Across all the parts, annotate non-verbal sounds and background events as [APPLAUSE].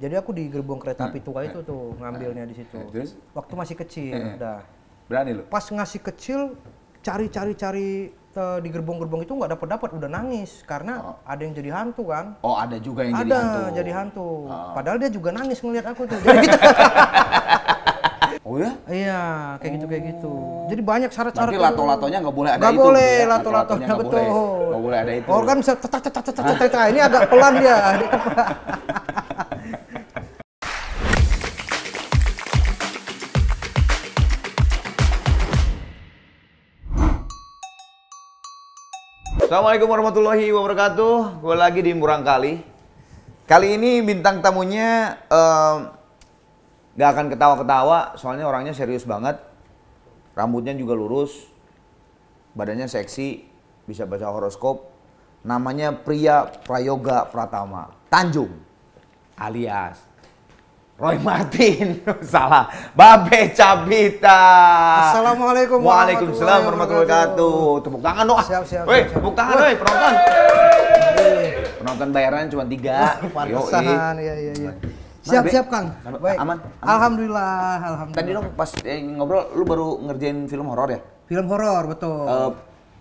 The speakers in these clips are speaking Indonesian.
Jadi aku di gerbong kereta api hmm. tua itu hmm. tuh ngambilnya di situ. Hmm. Waktu masih kecil, udah. Berani lu? Pas ngasih kecil, cari-cari-cari eh, di gerbong-gerbong itu nggak dapat dapat udah nangis karena oh. ada yang jadi hantu kan oh ada juga yang ada, jadi hantu ada jadi hantu oh. padahal dia juga nangis ngelihat aku tuh [LAUGHS] jadi gitu. oh ya iya kayak gitu kayak gitu oh. jadi banyak syarat-syarat tapi lato-latonya nggak boleh ada gak itu boleh ya? lato-latonya betul nggak boleh. boleh ada itu oh bisa tetak tetak tetak tetak ini agak pelan dia [LAUGHS] Assalamualaikum warahmatullahi wabarakatuh. Gue lagi di Murang Kali. Kali ini bintang tamunya eh, nggak gak akan ketawa-ketawa, soalnya orangnya serius banget. Rambutnya juga lurus, badannya seksi, bisa baca horoskop. Namanya Pria Prayoga Pratama Tanjung alias Roy Martin, [LAUGHS] salah. Babe Cabita. Assalamualaikum. Waalaikumsalam warahmatullahi wabarakatuh. Tepuk tangan dong. Ah. Siap, siap. Woi, tepuk tangan, woi, penonton. Penonton bayaran cuma tiga. Pantesan, iya, iya, iya. Siap, siap, Kang. Baik. Aman, aman. Alhamdulillah, alhamdulillah. Tadi dong pas eh, ngobrol, lu baru ngerjain film horor ya? Film horor, betul. Eh,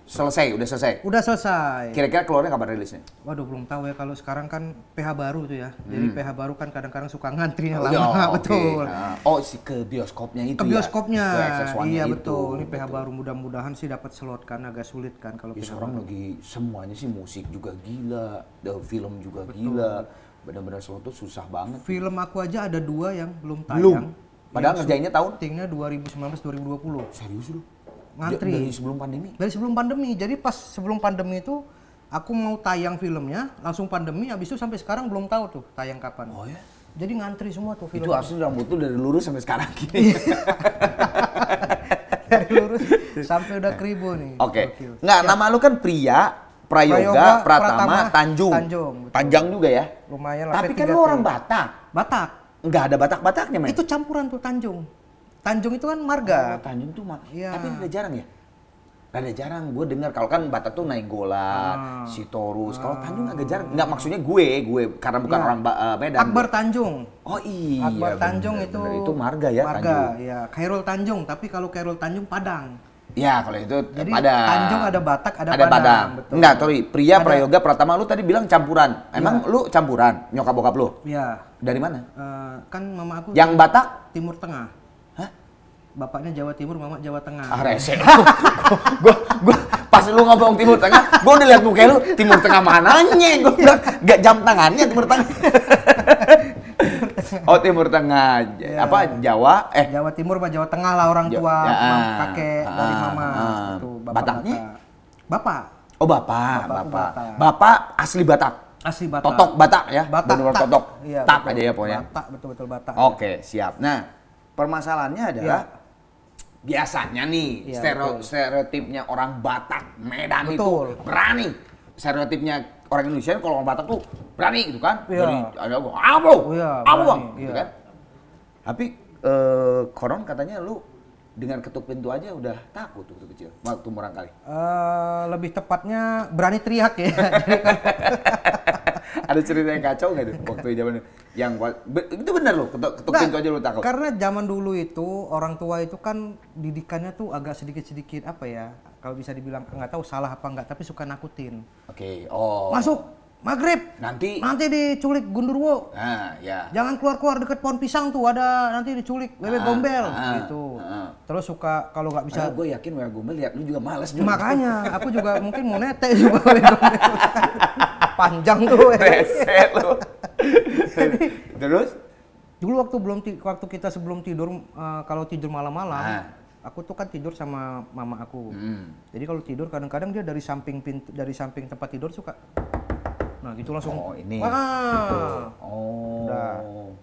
Selesai, udah selesai. Udah selesai. Kira-kira keluarnya kapan rilisnya? Waduh, belum tahu ya kalau sekarang kan PH baru tuh ya. Hmm. Jadi PH baru kan kadang-kadang suka ngantri oh, lama, ya, [LAUGHS] okay. betul. Nah. Oh, si ke bioskopnya itu. Ke ya? bioskopnya. Ya? iya, itu. betul. Ini PH baru mudah-mudahan sih dapat slot kan agak sulit kan kalau ya, sekarang lagi semuanya sih musik juga gila, film juga betul. gila. Benar-benar slot tuh susah banget. Film aku aja ada dua yang belum tayang. Belum. Padahal ngerjainnya tahun? Tingnya 2019 2020. Serius lu? ngantri dari sebelum pandemi dari sebelum pandemi jadi pas sebelum pandemi itu aku mau tayang filmnya langsung pandemi habis itu sampai sekarang belum tahu tuh tayang kapan oh ya jadi ngantri semua tuh film itu asli rambut tuh dari lurus sampai sekarang gini [LAUGHS] iya. dari lurus sampai udah keribu nih oke okay. nggak ya. nama lu kan pria Prayoga, Prayoga Pratama, Pratama Tanjung. Tanjung. Panjang juga ya. Lumayan lah. Tapi kan lu orang Batak. Batak. Enggak ada Batak-Bataknya, men. Itu campuran tuh Tanjung. Tanjung itu kan marga. Oh, Tanjung tuh marga. Ya. Tapi udah jarang ya? Rada jarang gue dengar kalau kan Batak tuh naik gola, ah. si Sitorus. Kalau ah. Tanjung agak jarang. Nggak maksudnya gue, gue karena bukan ya. orang ba uh, Medan. Akbar Tanjung. Oh iya. Akbar Tanjung bener, itu bener. itu marga ya marga, Tanjung. ya. Khairul Tanjung, tapi kalau Khairul Tanjung Padang. Ya kalau itu Jadi, eh, Padang. Tanjung ada Batak, ada, ada Padang. Padang. Enggak, sorry. Pria ada. Prayoga Pratama lu tadi bilang campuran. Iya. Emang ya. lu campuran nyokap bokap lu? Iya. Dari mana? Uh, kan mama aku Yang Batak? Timur Tengah bapaknya Jawa Timur, mama Jawa Tengah. Ah, rese. [LAUGHS] gua, gua, pas lu ngomong Timur Tengah, gua udah lihat muka lu Timur Tengah mana mananya? Gua bilang gak jam tangannya Timur Tengah. [LAUGHS] oh Timur Tengah, iya. apa Jawa? Eh Jawa Timur Pak Jawa Tengah lah orang tua, ya, ah, kakek dari ah, mama, ah, gitu, bapak, Bataknya? Bapak. Oh bapak, bapak, bapak. asli Batak asli Batak. Totok Batak ya. Batak. Benar Totok. Iya, tak aja ya pokoknya. Batak betul-betul Batak. Oke, siap. Nah, permasalahannya adalah ya biasanya nih ya, stereo, stereotipnya orang Batak Medan betul. itu berani stereotipnya orang Indonesia kalau orang Batak tuh berani gitu kan ya. dari ada apa apa ya, apa bang ya. gitu iya. kan tapi uh, koron katanya lu dengan ketuk pintu aja udah takut waktu kecil waktu murang kali uh, lebih tepatnya berani teriak ya [LAUGHS] Ada cerita yang kacau nggak tuh waktu zaman yang itu benar loh ketuk, ketuk pintu aja lu takut. Karena zaman dulu itu orang tua itu kan didikannya tuh agak sedikit-sedikit apa ya? Kalau bisa dibilang nggak tahu salah apa nggak, tapi suka nakutin. Oke, okay. oh. Masuk Maghrib. Nanti. Nanti diculik gundurwo. Nah, ya. Jangan keluar-keluar deket pohon pisang tuh ada nanti diculik bebek ah, gombel ah, gitu. Ah. Terus suka kalau nggak bisa. gue yakin bebek gombel lihat lu juga males juga. Makanya aku juga [LAUGHS] mungkin mau netek juga bebek gombel. [LAUGHS] panjang tuh. [LAUGHS] Reset lu. [LAUGHS] Terus? Dulu waktu belum waktu kita sebelum tidur uh, kalau tidur malam-malam, nah aku tuh kan tidur sama mama aku. Hmm. Jadi kalau tidur kadang-kadang dia dari samping pintu, dari samping tempat tidur suka. Nah gitu langsung. Oh ini. Wah. Oh. Udah.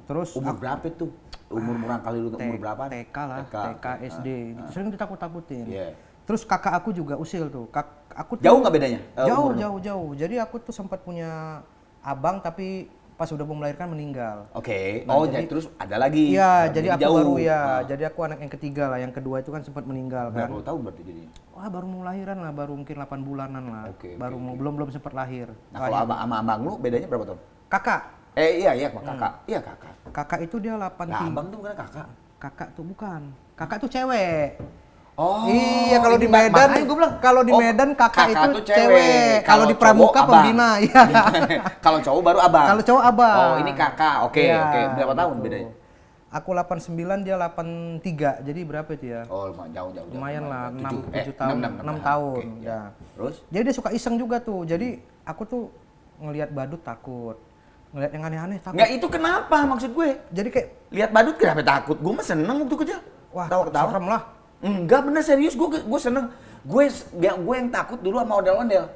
Terus. Umur aku, berapa tuh? Umur murah kali lu umur berapa? TK lah. TK, TK SD. Gitu. Ah. Sering ditakut-takutin. Yeah. Terus kakak aku juga usil tuh. Kak, aku tuh, jauh nggak bedanya? Eh, jauh, umur jauh, jauh. Jadi aku tuh sempat punya abang tapi pas udah mau melahirkan meninggal. Oke. Okay. Nah, oh, jadi, terus ada lagi. ya nah, jadi aku jauh. baru ya. Nah. Jadi aku anak yang ketiga lah. Yang kedua itu kan sempat meninggal kan. Berapa tahun berarti jadi? Wah, baru mau lahiran lah, baru mungkin 8 bulanan lah. Okay, baru okay, mau okay. belum belum sempat lahir. Nah, lahir. kalau sama, abang lu bedanya berapa tahun? Kakak. Eh, iya iya hmm. kakak. Iya kakak. Kakak itu dia delapan. Nah, abang tuh bukan kakak. Kakak tuh bukan. Kakak tuh cewek. Oh, iya kalau di Medan, gue bilang kalau di oh, Medan kakak, kakak itu cewek, cewek. kalau di Pramuka abang. pembina, [LAUGHS] ya. kalau cowok baru abang. Kalau cowok abang. Oh, ini kakak. Oke, okay, ya, oke. Okay. Berapa gitu. tahun bedanya? Aku 89 dia 83. Jadi berapa itu ya? Oh, lumayan jauh. jauh Lumayan jauh, lah 6 7, eh, tahun, 6, 6, 6, 6 tahun. Okay, ya. Terus? Jadi dia suka iseng juga tuh. Jadi aku tuh ngelihat badut takut ngeliat yang aneh-aneh takut. Nggak itu kenapa maksud gue? Jadi kayak lihat badut kenapa takut? Gue mah seneng waktu kecil. Wah, tahu ketawa. Serem lah. Enggak bener serius gue gue seneng. Gue ya, gue yang takut dulu sama ondel-ondel.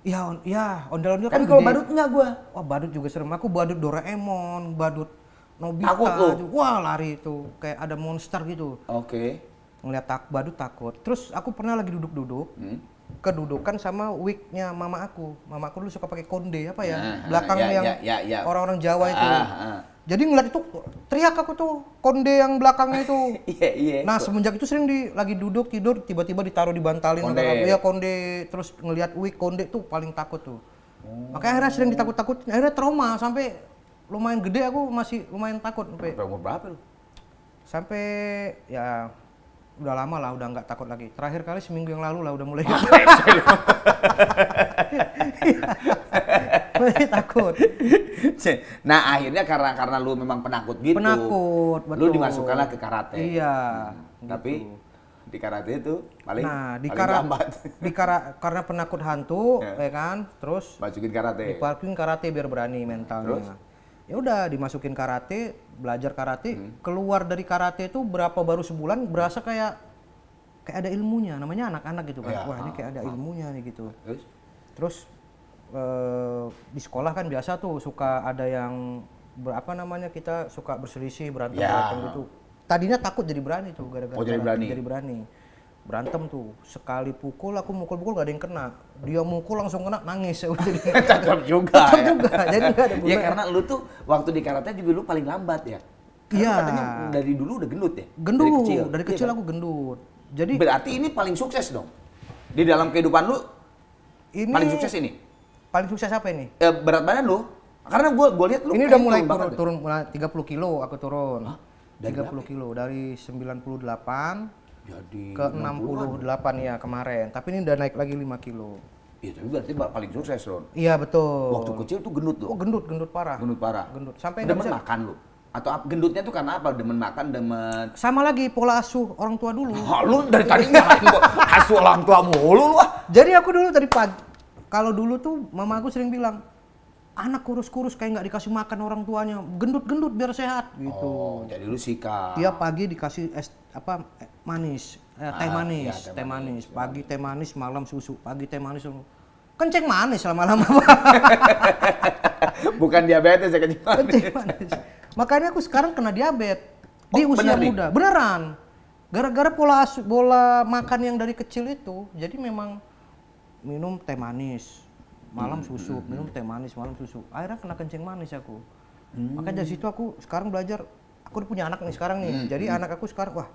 Ya, on, ya ondel-ondel kan Tapi kalau badut enggak gue. Wah badut juga serem. Aku badut Doraemon, badut Nobita. Takut lu? Wah lari itu. Kayak ada monster gitu. Oke. Okay. Ngeliat tak, badut takut. Terus aku pernah lagi duduk-duduk. Hmm? kedudukan sama wignya mama aku. Mama aku dulu suka pakai konde apa ya, uh, belakang ya, yang ya, ya, ya. orang-orang Jawa itu. Uh, uh. Jadi ngeliat itu teriak aku tuh konde yang belakangnya itu. [LAUGHS] yeah, yeah, nah semenjak itu sering di lagi duduk tidur tiba-tiba ditaruh dibantalin konde. Aku, ya konde terus ngeliat wig konde tuh paling takut tuh. Oh. Makanya akhirnya sering ditakut takut akhirnya trauma sampai lumayan gede aku masih lumayan takut sampai. umur berapa lu? Sampai ya udah lama lah udah nggak takut lagi terakhir kali seminggu yang lalu lah udah mulai mulai [LAUGHS] [LAUGHS] iya. takut nah akhirnya karena karena lu memang penakut gitu penakut betul. lu dimasukkanlah ke karate iya hmm. gitu. tapi di karate itu paling nah di karate di kara karena penakut hantu yeah. ya kan terus masukin karate masukin karate biar berani mentalnya terus? ya udah dimasukin karate belajar karate hmm. keluar dari karate itu berapa baru sebulan berasa kayak kayak ada ilmunya namanya anak-anak gitu kan ya, wah ini kayak ada ah. ilmunya nih gitu terus, e, di sekolah kan biasa tuh suka ada yang berapa namanya kita suka berselisih berantem ya. berantem gitu tadinya takut jadi berani tuh gara-gara oh, jadi berani. jadi berani berantem tuh sekali pukul aku mukul-pukul gak ada yang kena dia mukul langsung kena nangis [LAUGHS] ya udah cocok juga cocok juga jadi gak ada ya karena lu tuh waktu di karate juga lu paling lambat ya iya dari dulu udah gendut ya gendut dari kecil, dari iya kecil iya, aku gendut jadi berarti ini paling sukses dong di dalam kehidupan lu ini paling sukses ini paling sukses apa ini eh, berat badan lu karena gua gua lihat lu ini udah mulai turun, turun mulai 30 kilo aku turun Hah? Dari 30 kilo dari 98 jadi ke 68 ya kemarin. Tapi ini udah naik lagi 5 kilo. Iya, tapi berarti paling sukses, Ron. Iya, betul. Waktu kecil tuh gendut tuh. Oh, gendut, gendut parah. Gendut parah. Gendut. Sampai demen bisa... makan lu. Atau gendutnya tuh karena apa? Demen makan, demen Sama lagi pola asuh orang tua dulu. Wah, lu dari tadi nyalahin asuh orang tua mulu lu. Ah. Jadi aku dulu tadi pagi kalau dulu tuh mama aku sering bilang, anak kurus-kurus kayak nggak dikasih makan orang tuanya, gendut-gendut biar sehat gitu. Oh, jadi lu sikap. Iya pagi dikasih es apa eh, manis, eh, ah, teh manis, ah, iya, teh manis, pagi teh manis, malam susu, pagi teh manis. kenceng manis lama-lama. [LAUGHS] Bukan diabetes ya kenceng manis. kenceng manis. Makanya aku sekarang kena diabetes oh, di usia bener muda. Nih? Beneran. Gara-gara pola bola makan yang dari kecil itu, jadi memang minum teh manis, malam iya, susu iya. minum teh manis malam susu akhirnya kena kencing manis aku hmm. makanya dari situ aku sekarang belajar aku udah punya anak nih sekarang nih hmm. jadi hmm. anak aku sekarang wah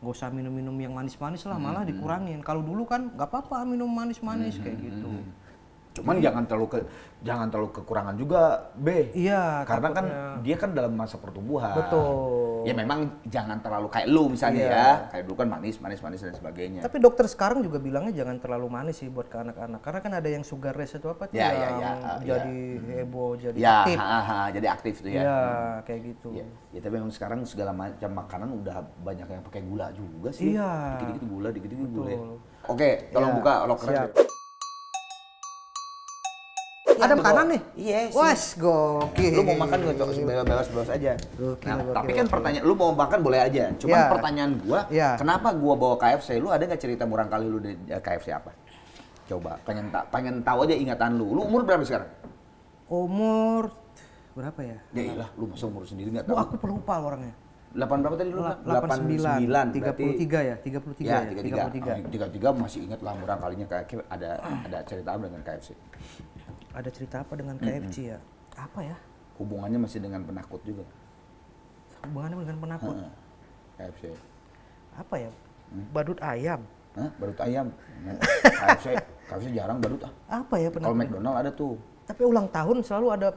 nggak usah minum-minum yang manis-manis lah malah hmm, hmm. dikurangin kalau dulu kan nggak apa-apa minum manis-manis hmm. kayak hmm, gitu hmm. Cuman hmm. jangan terlalu ke jangan terlalu kekurangan juga B. Iya. Karena kan takutnya. kan dia kan dalam masa pertumbuhan. Betul. Ya memang jangan terlalu kayak lu misalnya iya. ya. Kayak dulu kan manis, manis, manis dan sebagainya. Tapi dokter sekarang juga bilangnya jangan terlalu manis sih buat ke anak-anak. Karena kan ada yang sugar race atau apa tuh ya, ya, yang ya, ya, jadi ya. heboh, jadi ya, aktif. Ha, ha, jadi aktif tuh ya. Iya, hmm. kayak gitu. Ya. ya tapi memang sekarang segala macam makanan udah banyak yang pakai gula juga sih. Iya. Dikit-dikit gula, dikit-dikit gula. Ya. Oke, tolong ya. buka lokernya ada, ada makanan nih. Iya. Yes, Wes, gokil. Lu mau makan gua cocok bebas bebas aja. Gokil, nah, gokil, tapi kan pertanyaan lu mau makan boleh aja. Cuman yeah. pertanyaan gua, yeah. kenapa gua bawa KFC? Lu ada nggak cerita murang kali lu dari KFC apa? Coba pengen tak pengen tahu aja ingatan lu. Lu umur berapa sekarang? Umur berapa ya? Ya iyalah, lu masa umur sendiri nggak tahu. Oh, aku pelupa orangnya. 8 berapa tadi lu? 89, 39, 33 ya, 33 ya, 33. ya, 33. 33. 33 masih ingat lah murang kalinya kayak ada ada cerita apa dengan KFC ada cerita apa dengan KFC -hmm. ya? Apa ya? Hubungannya masih dengan penakut juga. Hubungannya dengan penakut. Hmm. KFC. Apa ya? Hmm? Badut ayam. Hah? Badut ayam. [LAUGHS] Nah, KFC, KFC jarang badut ah. Apa ya penakut? Kalau McDonald ada tuh. Tapi ulang tahun selalu ada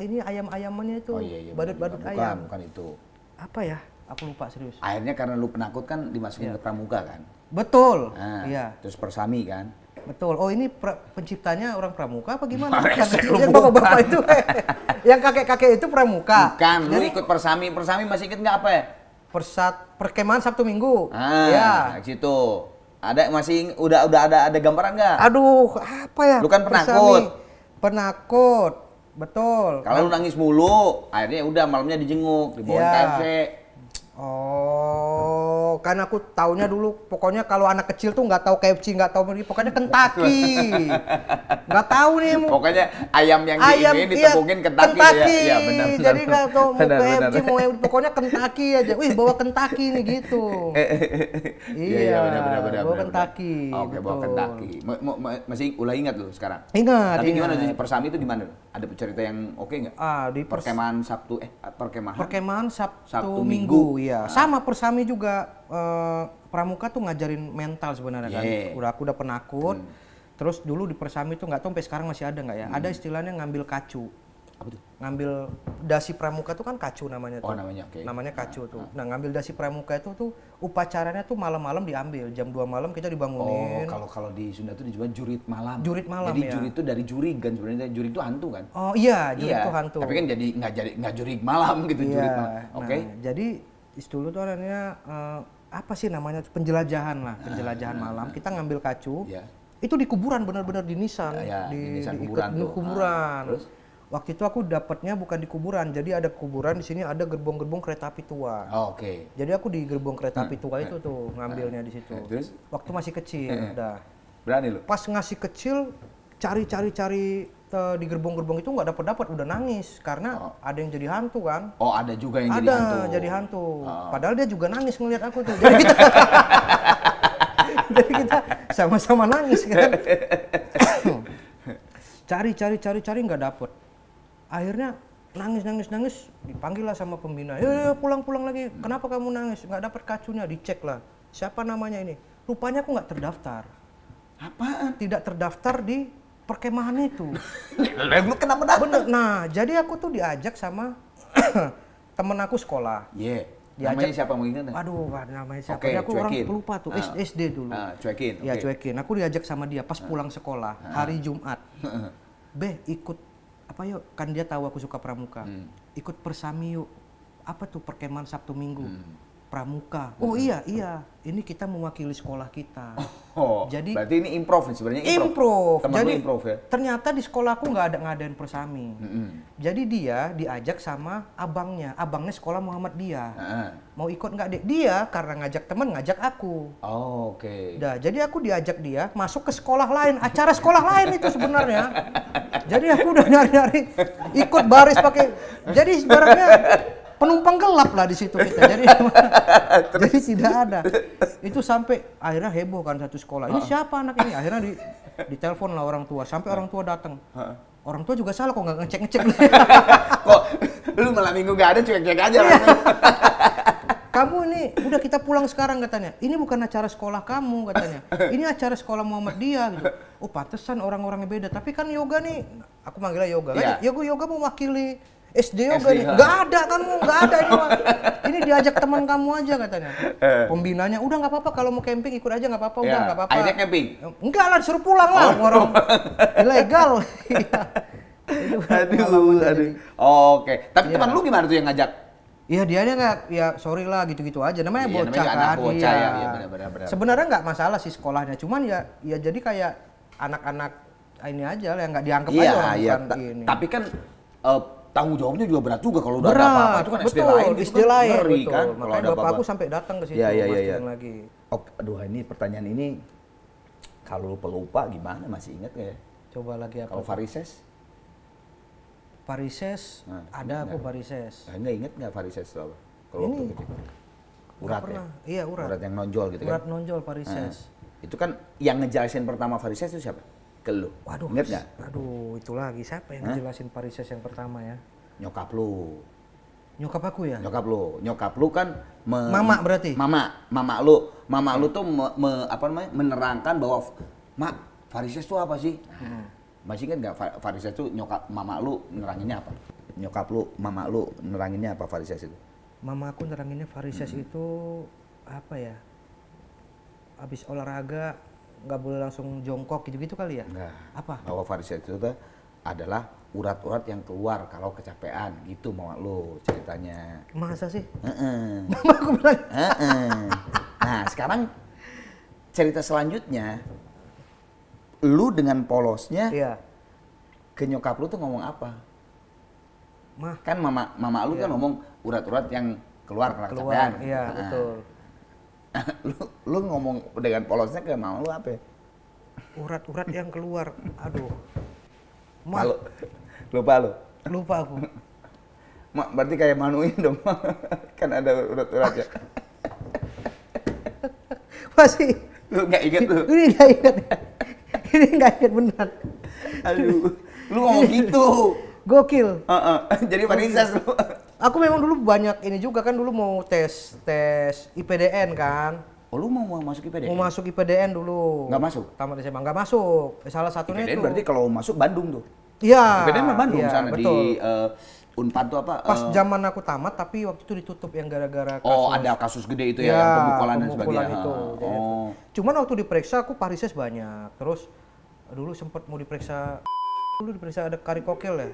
ini ayam-ayamannya itu. Oh iya iya. Badut-badut ayam. Bukan itu. Apa ya? Aku lupa serius. Akhirnya karena lu penakut kan dimasukin ya. ke pramuka kan? Betul. Nah, iya. Terus persami kan? Betul. Oh ini pra, penciptanya orang pramuka apa gimana? yang bapak-bapak itu, eh, [LAUGHS] yang kakek-kakek itu pramuka. Bukan, Jadi, lu ikut persami. Persami masih ikut nggak apa ya? Persat, perkemahan Sabtu Minggu. Ah, ya. situ. Ada masih udah udah ada ada gambaran nggak? Aduh, apa ya? Lu kan penakut. Persami. Penakut. Betul. Kalau lu nangis mulu, akhirnya udah malamnya dijenguk, dibawa ya. KFC. Oh karena aku taunya dulu pokoknya kalau anak kecil tuh nggak tahu KFC, nggak tahu pokoknya Kentucky. nggak tahu nih. Pokoknya ayam yang ayam, di ini iya, ditepungin Kentucky, Kentucky. Ya, ya benar, benar. Jadi nggak tahu mau benar, KFC, benar. mau pokoknya Kentucky aja. Wih, bawa Kentucky nih gitu. [LAUGHS] iya, ya, benar benar benar. Iya, bawa benar, Kentucky. Oke, okay, bawa Kentucky. Masih ulah ingat loh sekarang. Ingat. Tapi ingat. gimana Persami itu di mana? ada cerita yang oke okay nggak? Ah, di perkemahan Sabtu eh perkemahan. Perkemahan Sabtu, Sabtu Minggu, Minggu ya. Ah. Sama persami juga eh, pramuka tuh ngajarin mental sebenarnya kan. yeah. kan. Udah aku udah penakut. Hmm. Terus dulu di persami tuh nggak tahu sampai sekarang masih ada nggak ya? Hmm. Ada istilahnya ngambil kacu. Apa tuh? Ngambil dasi pramuka tuh kan kacu namanya oh, tuh. Oh, namanya. Okay. Namanya kacu nah, tuh. Ah. nah, ngambil dasi pramuka itu tuh upacaranya tuh malam-malam diambil jam 2 malam kita dibangunin oh kalau kalau di Sunda tuh disebut jurit malam jurit malam jadi ya. jurit itu dari juri kan sebenarnya juri itu hantu kan oh iya jurit iya. itu hantu tapi kan jadi nggak jadi nggak jurig malam gitu iya. jurit malam [LAUGHS] gitu, iya. Nah, oke okay. nah, jadi istilah tuh orangnya uh, apa sih namanya penjelajahan lah penjelajahan uh, malam uh, kita ah. ngambil kacu Iya. itu di kuburan benar-benar di nisan uh, ya, di, di nisan di kuburan, di, kuburan. Tuh. terus waktu itu aku dapatnya bukan di kuburan jadi ada kuburan di sini ada gerbong-gerbong kereta api tua oh, oke okay. jadi aku di gerbong kereta api hmm. tua itu tuh ngambilnya di situ eh, waktu masih kecil udah hmm. berani lu pas ngasih kecil cari-cari-cari eh, di gerbong-gerbong itu nggak dapat dapat udah nangis karena oh. ada yang jadi hantu kan oh ada juga yang ada, jadi hantu ada jadi hantu oh. padahal dia juga nangis ngelihat aku tuh [LAUGHS] jadi kita sama-sama nangis kan [LAUGHS] cari cari cari cari nggak dapet akhirnya nangis nangis nangis dipanggil lah sama pembina ya pulang pulang lagi kenapa kamu nangis nggak dapat kacunya dicek lah siapa namanya ini rupanya aku nggak terdaftar Apa? tidak terdaftar di perkemahan itu [LAUGHS] lu kenapa daftar benar nah jadi aku tuh diajak sama [COUGHS] temen aku sekolah iya yeah. Diajak, namanya siapa mungkin aduh namanya siapa okay, aku cuekin. orang lupa tuh uh, ah. SD dulu uh, cuekin okay. ya cuekin aku diajak sama dia pas ah. pulang sekolah uh, hari Jumat [LAUGHS] Be ikut apa yuk kan dia tahu aku suka pramuka hmm. ikut persami yuk apa tuh perkemahan Sabtu Minggu hmm pramuka. Oh gitu. iya iya, ini kita mewakili sekolah kita. [LAUGHS] Oh, jadi berarti ini improv nih sebenarnya improv. improv. Teman jadi improv ya. Ternyata di sekolahku nggak ada ngadain persami. Mm -hmm. Jadi dia diajak sama abangnya, abangnya sekolah Muhammad dia. Uh Mau ikut nggak dek? Dia karena ngajak teman ngajak aku. Oh oke. Okay. jadi aku diajak dia masuk ke sekolah lain, acara sekolah lain itu sebenarnya. [LAUGHS] jadi aku udah nyari-nyari ikut baris pakai. Jadi sebenarnya penumpang gelap lah di situ kita. [LAUGHS] Jadi, jadi tidak ada. Itu sampai akhirnya heboh kan satu sekolah. Ini ah. siapa anak ini? Akhirnya di ditelepon lah orang tua. Sampai ah. orang tua datang. Ah. Orang tua juga salah kok nggak ngecek ngecek. [LAUGHS] kok lu malam minggu nggak ada cuek cuek aja. Iya. kamu ini udah kita pulang sekarang katanya. Ini bukan acara sekolah kamu katanya. Ini acara sekolah dia. gitu. Oh pantesan orang-orangnya beda. Tapi kan yoga nih, aku manggilnya yoga. Kan? Yeah. Yoga yoga mewakili SD juga nih. Gak ada kamu, gak kan? ada ini mah. [LAUGHS] Ini diajak teman kamu aja katanya. Eh. Pembinanya udah nggak apa-apa kalau mau camping ikut aja nggak apa-apa, udah iya. nggak apa-apa. Ayo camping. Enggak lah, suruh pulang lah oh. orang [LAUGHS] ilegal. [LAUGHS] Iya. aduh, aduh. Oh, Oke, tapi ya. teman lu gimana tuh yang ngajak? Iya dia nya nggak ya sorry lah gitu-gitu aja namanya iya, bocah kan bocah ya, ya iya, sebenarnya nggak masalah sih sekolahnya cuman ya ya jadi kayak anak-anak ini aja lah yang nggak dianggap iya, aja orang iya. ini tapi kan uh, tanggung jawabnya juga berat juga kalau udah berat. ada apa-apa itu kan betul, SD lain SD kan lain ngeri, kan betul. kan kalau ada apa-apa. aku sampai datang ke situ ya, ya, ya, ya. lagi oh, aduh ini pertanyaan ini kalau lupa gimana masih ingat ya coba lagi apa kalau varises varises nah, ada aku varises nah, enggak inget nggak varises apa kalau waktu kecil urat ya iya urat urat yang nonjol gitu urat kan urat nonjol varises nah, itu kan yang ngejelasin pertama varises itu siapa ke lu. Waduh, inget nggak? Aduh, itu lagi siapa yang Hah? jelasin Parises yang pertama ya? Nyokap lu. Nyokap aku ya? Nyokap lu. Nyokap lu kan me Mama berarti. Mama, mama lu. Mama lu tuh me, me, apa namanya? menerangkan bahwa Mak, Farises itu apa sih? Nah, hmm. Masih kan nggak Farises itu nyokap mama lu neranginnya apa? Nyokap lu, mama lu neranginnya apa Farises itu? Mama aku neranginnya Farises hmm. itu apa ya? Habis olahraga nggak boleh langsung jongkok gitu-gitu kali ya? Nah, apa? Bahwa varises itu tuh adalah urat-urat yang keluar kalau kecapean gitu mau lo ceritanya. Masa sih? Heeh. [LAUGHS] Mama aku bilang. Heeh. Nah, sekarang cerita selanjutnya lu dengan polosnya iya. ke nyokap lu tuh ngomong apa? Mah. Kan mama mama lu iya. kan ngomong urat-urat yang keluar karena kecapean. Iya, nah. betul. [LAUGHS] lu, lu ngomong dengan polosnya ke mama lu apa ya? Urat-urat yang keluar, aduh. Ma. Malu. Lupa lu? Lupa aku. [LAUGHS] Mak, berarti kayak manuin dong, Ma. [LAUGHS] kan ada urat-uratnya. urat Masih. Lu nggak inget lu? Ini nggak inget. Ini nggak inget benar. Aduh, lu ngomong gitu. Gokil. Uh -uh. Jadi Vanessa lu aku memang dulu banyak ini juga kan dulu mau tes tes IPDN kan. Oh lu mau, mau masuk IPDN? Mau masuk IPDN dulu. Gak masuk? Tamat SMA Gak masuk. Eh, salah satunya IPDN itu. berarti kalau masuk Bandung tuh? Iya. IPDN mah Bandung ya, sana betul. di uh, eh, Unpad tuh apa? Pas eh, zaman aku tamat tapi waktu itu ditutup yang gara-gara oh, kasus. Oh ada kasus gede itu ya, ya yang pemukulan, dan sebagainya. Itu, ah, gitu. oh. Cuman waktu diperiksa aku parises banyak. Terus dulu sempet mau diperiksa dulu diperiksa ada kari kokil ya.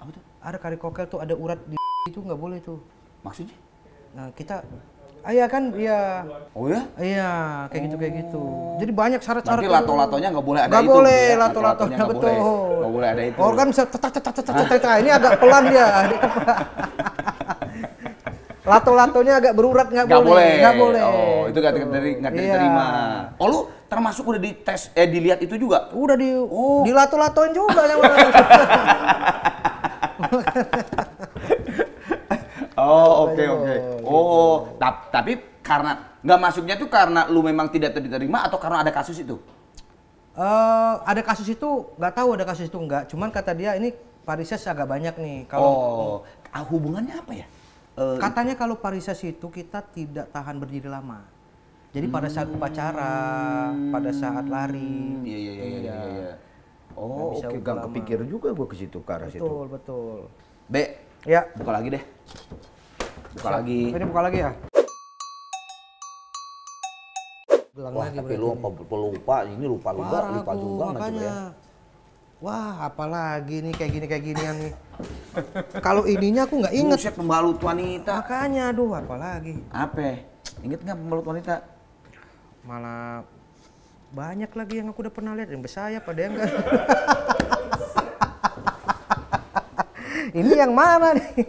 Apa tuh? ada kari kokel tuh ada urat di [LAUGHS] itu nggak boleh tuh maksudnya nah, kita Ah, iya kan, iya. Oh ya? Iya, kayak gitu kayak gitu. Oh. Jadi banyak syarat-syarat. Tapi lato-latonya nggak boleh ada gak itu. Nggak boleh lato-latonya betul. nggak boleh ada itu. Organ kan bisa tetak tetak tetak tetak Ini agak pelan dia. [LAUGHS] Lato-latonya agak berurat nggak boleh. boleh. Nggak boleh. Oh, itu nggak dari nggak diterima. Iya. Oh, lu termasuk udah dites eh dilihat itu juga? Udah di oh. lato-latoin juga yang [LAUGHS] oh oke oke. Okay. Gitu. Oh tapi karena nggak masuknya tuh karena lu memang tidak diterima atau karena ada kasus itu? Uh, ada kasus itu nggak tahu ada kasus itu nggak. Cuman kata dia ini Parises agak banyak nih. Kalau oh, uh, hubungannya apa ya? Uh, katanya kalau Parises itu kita tidak tahan berdiri lama. Jadi pada saat hmm. upacara, hmm, pada saat lari. Hmm, iya iya iya iya. iya. iya. Oh, oke, okay. gak kepikir juga gue ke situ ke arah betul, situ. Betul, betul. B. Ya. Buka lagi deh. Buka Siap. lagi. Ini buka lagi ya. Gelang Wah, lagi tapi lu lupa, lupa, ini lupa lupa, lupa aku, juga makanya. Ya. Wah, apalagi nih kayak gini kayak ginian nih. Kalau ininya aku nggak inget. Buset pembalut wanita. Makanya, aduh, apalagi. Apa? Ingat nggak pembalut wanita? Malah banyak lagi yang aku udah pernah lihat yang bersayap ada yang enggak. [LAUGHS] ini yang mana nih?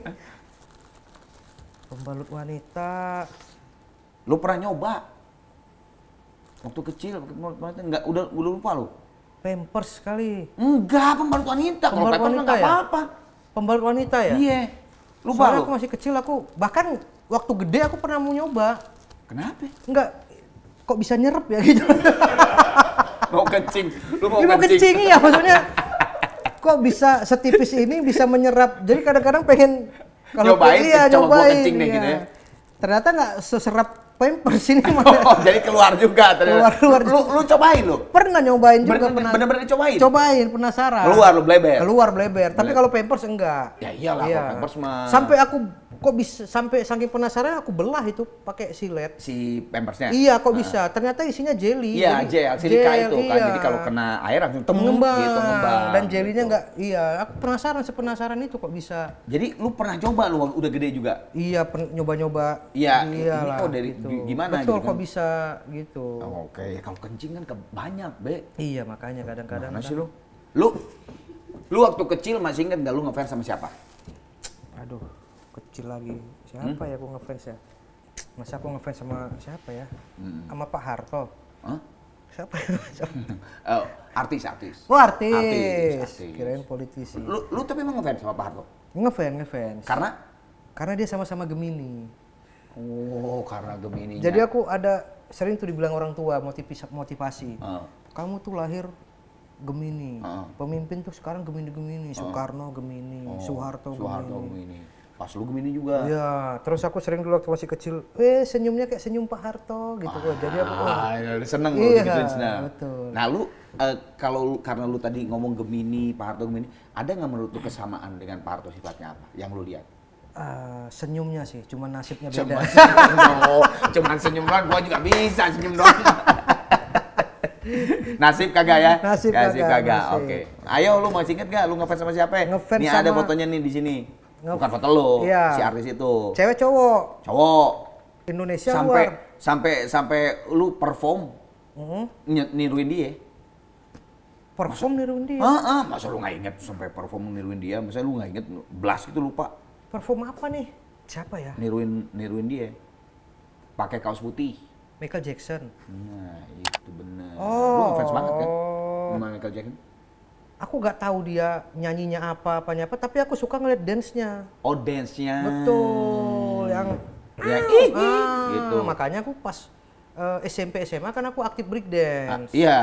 Pembalut wanita. Lu pernah nyoba? Waktu kecil pembalut wanita enggak udah udah lupa lu. Pampers sekali. Enggak, pembalut wanita. Kalau pampers enggak ya? apa-apa. Pembalut wanita ya? Iya. Lupa Soalnya lu. aku masih kecil aku bahkan waktu gede aku pernah mau nyoba. Kenapa? Enggak kok bisa nyerep ya gitu. [LAUGHS] mau kencing. Lu mau, kencing. mau kencing. kencing iya maksudnya kok bisa setipis ini bisa menyerap. Jadi kadang-kadang pengen kalau nyobain, iya, coba kencing iya. deh gitu ya. Ternyata nggak seserap Pampers ini [LAUGHS] oh, jadi keluar juga ternyata. Keluar, keluar lu, lu, cobain lu? Pernah nyobain juga bener, pernah. Bener-bener cobain? Cobain, penasaran. Keluar lu bleber? Keluar bleber. Tapi kalau Pampers enggak. Ya iyalah iya. Pampers mah. Sampai aku kok bisa sampai saking penasaran aku belah itu pakai silet si pampersnya iya kok nah. bisa ternyata isinya jelly iya gel silika gel, itu kan. iya. kan jadi kalau kena air langsung temu ngembang. gitu ngembang dan jelinya gitu. nggak gitu. iya aku penasaran sepenasaran itu kok bisa jadi lu pernah coba lu udah gede juga iya nyoba-nyoba iya iyalah, ini kok dari gitu. gimana betul gitu kok kan? bisa gitu oh, oke okay. kalau kencing kan banyak be iya makanya kadang-kadang mana lu lu lu waktu kecil masih inget nggak lu ngefans sama siapa aduh kecil lagi siapa hmm? ya aku ngefans ya masa aku ngefans sama siapa ya hmm. sama Pak Harto huh? siapa [LAUGHS] oh, artis artis oh artis, artis, artis. kirain politisi lu, lu tapi emang ngefans sama Pak Harto ngefans ngefans karena karena dia sama-sama Gemini oh karena Gemini jadi aku ada sering tuh dibilang orang tua motivasi motivasi uh. kamu tuh lahir Gemini uh. pemimpin tuh sekarang Gemini Gemini Soekarno Gemini oh, Soeharto, Soeharto Gemini. Pas lu Gemini juga. Iya, terus aku sering dulu waktu masih kecil, eh senyumnya kayak senyum Pak Harto gitu ah, Jadi aku wah, ah, iya, seneng iya, gitu senang. Betul. Nah, lu uh, kalau karena lu tadi ngomong Gemini, Pak Harto Gemini, ada nggak menurut lu kesamaan dengan Pak Harto sifatnya apa yang lu lihat? Uh, senyumnya sih, cuman nasibnya beda. Cuman senyum, oh, [LAUGHS] cuman senyum doang, gua juga bisa senyum doang. [LAUGHS] nasib kagak ya? Nasib, nasib kagak. kagak. Oke. Okay. Ayo lu masih inget gak lu ngefans sama siapa? Ngefans Nih sama... ada fotonya nih di sini bukan foto lo iya. si artis itu cewek cowok cowok Indonesia sampai luar. sampai sampai lu perform mm-hmm. niruin dia perform masa, niruin dia ah, ah masa lu nggak inget sampai perform niruin dia misalnya lu nggak inget blast itu lupa perform apa nih siapa ya niruin niruin dia pakai kaos putih Michael Jackson nah itu benar. oh. lu fans banget kan Memang Michael Jackson aku gak tahu dia nyanyinya apa apanya apa tapi aku suka ngeliat dance-nya oh dance-nya betul yang ya, ah, ah, gitu makanya aku pas uh, eh, SMP SMA kan aku aktif break dance ah, iya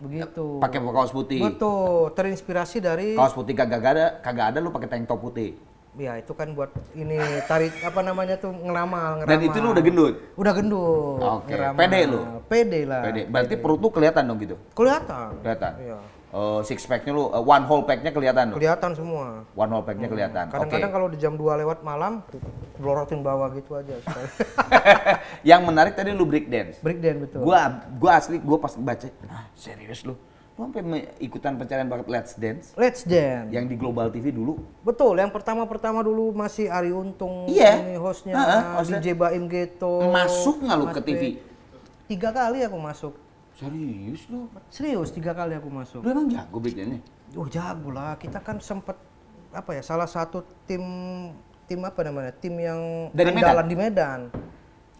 begitu pakai kaos putih betul terinspirasi dari kaos putih kagak ada kagak ada lu pakai tank top putih Ya itu kan buat ini tarik apa namanya tuh ngeramal, ngeramal. Dan itu lu udah gendut? Udah gendut. Oke. Okay. Pede lu? Pede lah. Pede. Berarti perut tuh kelihatan dong gitu? Kelihatan. Kelihatan. Iya uh, six packnya lu uh, one whole packnya kelihatan kelihatan semua one whole packnya hmm. kelihatan kadang-kadang okay. kalau di jam dua lewat malam blorotin bawah gitu aja [LAUGHS] yang menarik tadi lu break dance break dance betul gua gua asli gua pas baca ah, serius lu lu sampai ikutan pencarian bakat Let's Dance Let's Dance yang di Global TV dulu betul yang pertama pertama dulu masih Ari Untung iya yeah. hostnya uh -huh, hostnya. DJ Baim Geto masuk nggak lu ke TV tiga kali aku masuk Serius lu? Serius, tiga kali aku masuk. Lu emang jago bikinnya? Oh jago lah, kita kan sempet apa ya salah satu tim tim apa namanya tim yang Dari andalan Medan? di Medan.